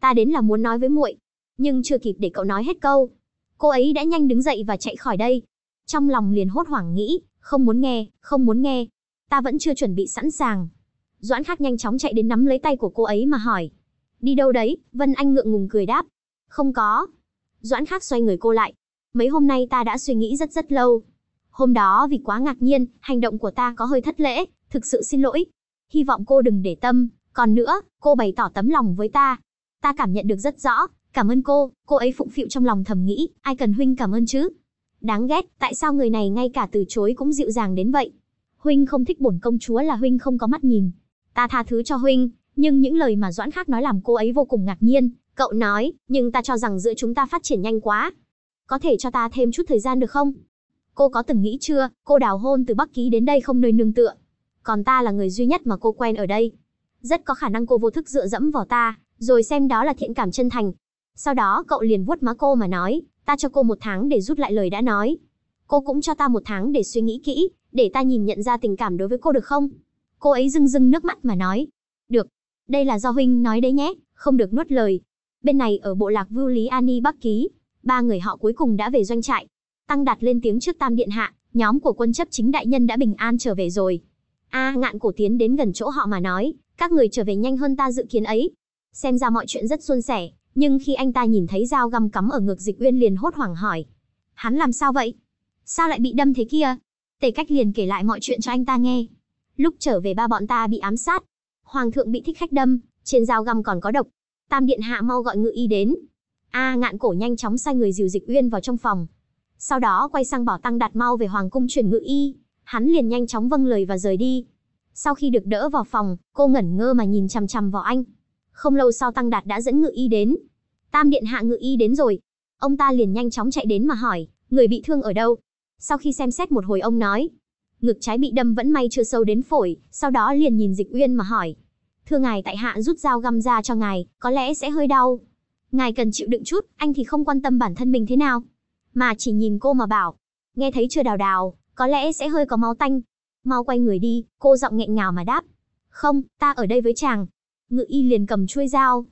Ta đến là muốn nói với muội. Nhưng chưa kịp để cậu nói hết câu. Cô ấy đã nhanh đứng dậy và chạy khỏi đây. Trong lòng liền hốt hoảng nghĩ, không muốn nghe, không muốn nghe. Ta vẫn chưa chuẩn bị sẵn sàng. Doãn Khắc nhanh chóng chạy đến nắm lấy tay của cô ấy mà hỏi. Đi đâu đấy? Vân Anh ngượng ngùng cười đáp. Không có. Doãn Khắc xoay người cô lại. Mấy hôm nay ta đã suy nghĩ rất rất lâu. Hôm đó vì quá ngạc nhiên, hành động của ta có hơi thất lễ, thực sự xin lỗi. Hy vọng cô đừng để tâm, còn nữa, cô bày tỏ tấm lòng với ta. Ta cảm nhận được rất rõ, cảm ơn cô, cô ấy phụng phịu trong lòng thầm nghĩ, ai cần huynh cảm ơn chứ. Đáng ghét, tại sao người này ngay cả từ chối cũng dịu dàng đến vậy? Huynh không thích bổn công chúa là huynh không có mắt nhìn. Ta tha thứ cho huynh, nhưng những lời mà Doãn Khắc nói làm cô ấy vô cùng ngạc nhiên. Cậu nói, nhưng ta cho rằng giữa chúng ta phát triển nhanh quá. Có thể cho ta thêm chút thời gian được không? Cô có từng nghĩ chưa, cô đào hôn từ Bắc Ký đến đây không nơi nương tựa. Còn ta là người duy nhất mà cô quen ở đây. Rất có khả năng cô vô thức dựa dẫm vào ta, rồi xem đó là thiện cảm chân thành. Sau đó cậu liền vuốt má cô mà nói, ta cho cô một tháng để rút lại lời đã nói. Cô cũng cho ta một tháng để suy nghĩ kỹ, để ta nhìn nhận ra tình cảm đối với cô được không? Cô ấy rưng rưng nước mắt mà nói, đây là do huynh nói đấy nhé, không được nuốt lời. Bên này ở bộ lạc Vưu Lý Ani Bắc Ký, ba người họ cuối cùng đã về doanh trại. Tăng đặt lên tiếng trước Tam Điện Hạ, nhóm của quân chấp chính đại nhân đã bình an trở về rồi. A à, ngạn cổ tiến đến gần chỗ họ mà nói, các người trở về nhanh hơn ta dự kiến ấy. Xem ra mọi chuyện rất suôn sẻ, nhưng khi anh ta nhìn thấy dao găm cắm ở ngực dịch uyên liền hốt hoảng hỏi. Hắn làm sao vậy? Sao lại bị đâm thế kia? Tề cách liền kể lại mọi chuyện cho anh ta nghe. Lúc trở về ba bọn ta bị ám sát, Hoàng thượng bị thích khách đâm, trên dao găm còn có độc. Tam điện hạ mau gọi ngự y đến. A ngạn cổ nhanh chóng sai người dìu dịch uyên vào trong phòng. Sau đó quay sang bảo tăng đạt mau về hoàng cung truyền ngự y. Hắn liền nhanh chóng vâng lời và rời đi. Sau khi được đỡ vào phòng, cô ngẩn ngơ mà nhìn chằm chằm vào anh. Không lâu sau tăng đạt đã dẫn ngự y đến. Tam điện hạ ngự y đến rồi. Ông ta liền nhanh chóng chạy đến mà hỏi, người bị thương ở đâu? Sau khi xem xét một hồi ông nói, ngực trái bị đâm vẫn may chưa sâu đến phổi, sau đó liền nhìn Dịch Uyên mà hỏi. Thưa ngài tại hạ rút dao găm ra cho ngài, có lẽ sẽ hơi đau. Ngài cần chịu đựng chút, anh thì không quan tâm bản thân mình thế nào. Mà chỉ nhìn cô mà bảo. Nghe thấy chưa đào đào, có lẽ sẽ hơi có máu tanh. Mau quay người đi, cô giọng nghẹn ngào mà đáp. Không, ta ở đây với chàng. Ngự y liền cầm chuôi dao.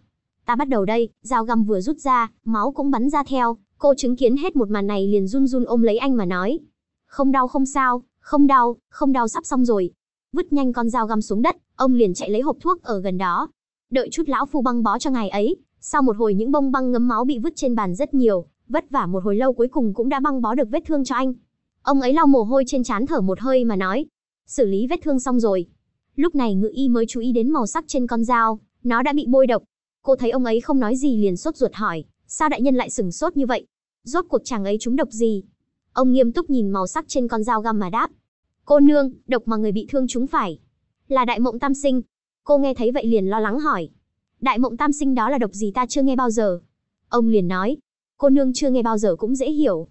Ta bắt đầu đây, dao găm vừa rút ra, máu cũng bắn ra theo. Cô chứng kiến hết một màn này liền run run ôm lấy anh mà nói. Không đau không sao, không đau, không đau sắp xong rồi. Vứt nhanh con dao găm xuống đất, ông liền chạy lấy hộp thuốc ở gần đó. Đợi chút lão phu băng bó cho ngày ấy, sau một hồi những bông băng ngấm máu bị vứt trên bàn rất nhiều, vất vả một hồi lâu cuối cùng cũng đã băng bó được vết thương cho anh. Ông ấy lau mồ hôi trên trán thở một hơi mà nói, xử lý vết thương xong rồi. Lúc này ngự y mới chú ý đến màu sắc trên con dao, nó đã bị bôi độc. Cô thấy ông ấy không nói gì liền sốt ruột hỏi, sao đại nhân lại sửng sốt như vậy? Rốt cuộc chàng ấy trúng độc gì? Ông nghiêm túc nhìn màu sắc trên con dao găm mà đáp. Cô nương, độc mà người bị thương chúng phải. Là đại mộng tam sinh. Cô nghe thấy vậy liền lo lắng hỏi. Đại mộng tam sinh đó là độc gì ta chưa nghe bao giờ. Ông liền nói. Cô nương chưa nghe bao giờ cũng dễ hiểu.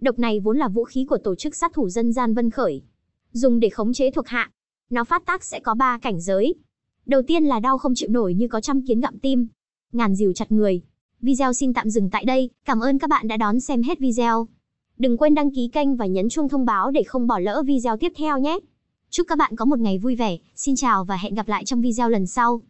Độc này vốn là vũ khí của tổ chức sát thủ dân gian Vân Khởi. Dùng để khống chế thuộc hạ. Nó phát tác sẽ có ba cảnh giới. Đầu tiên là đau không chịu nổi như có trăm kiến gặm tim. Ngàn dìu chặt người. Video xin tạm dừng tại đây. Cảm ơn các bạn đã đón xem hết video. Đừng quên đăng ký kênh và nhấn chuông thông báo để không bỏ lỡ video tiếp theo nhé. Chúc các bạn có một ngày vui vẻ, xin chào và hẹn gặp lại trong video lần sau.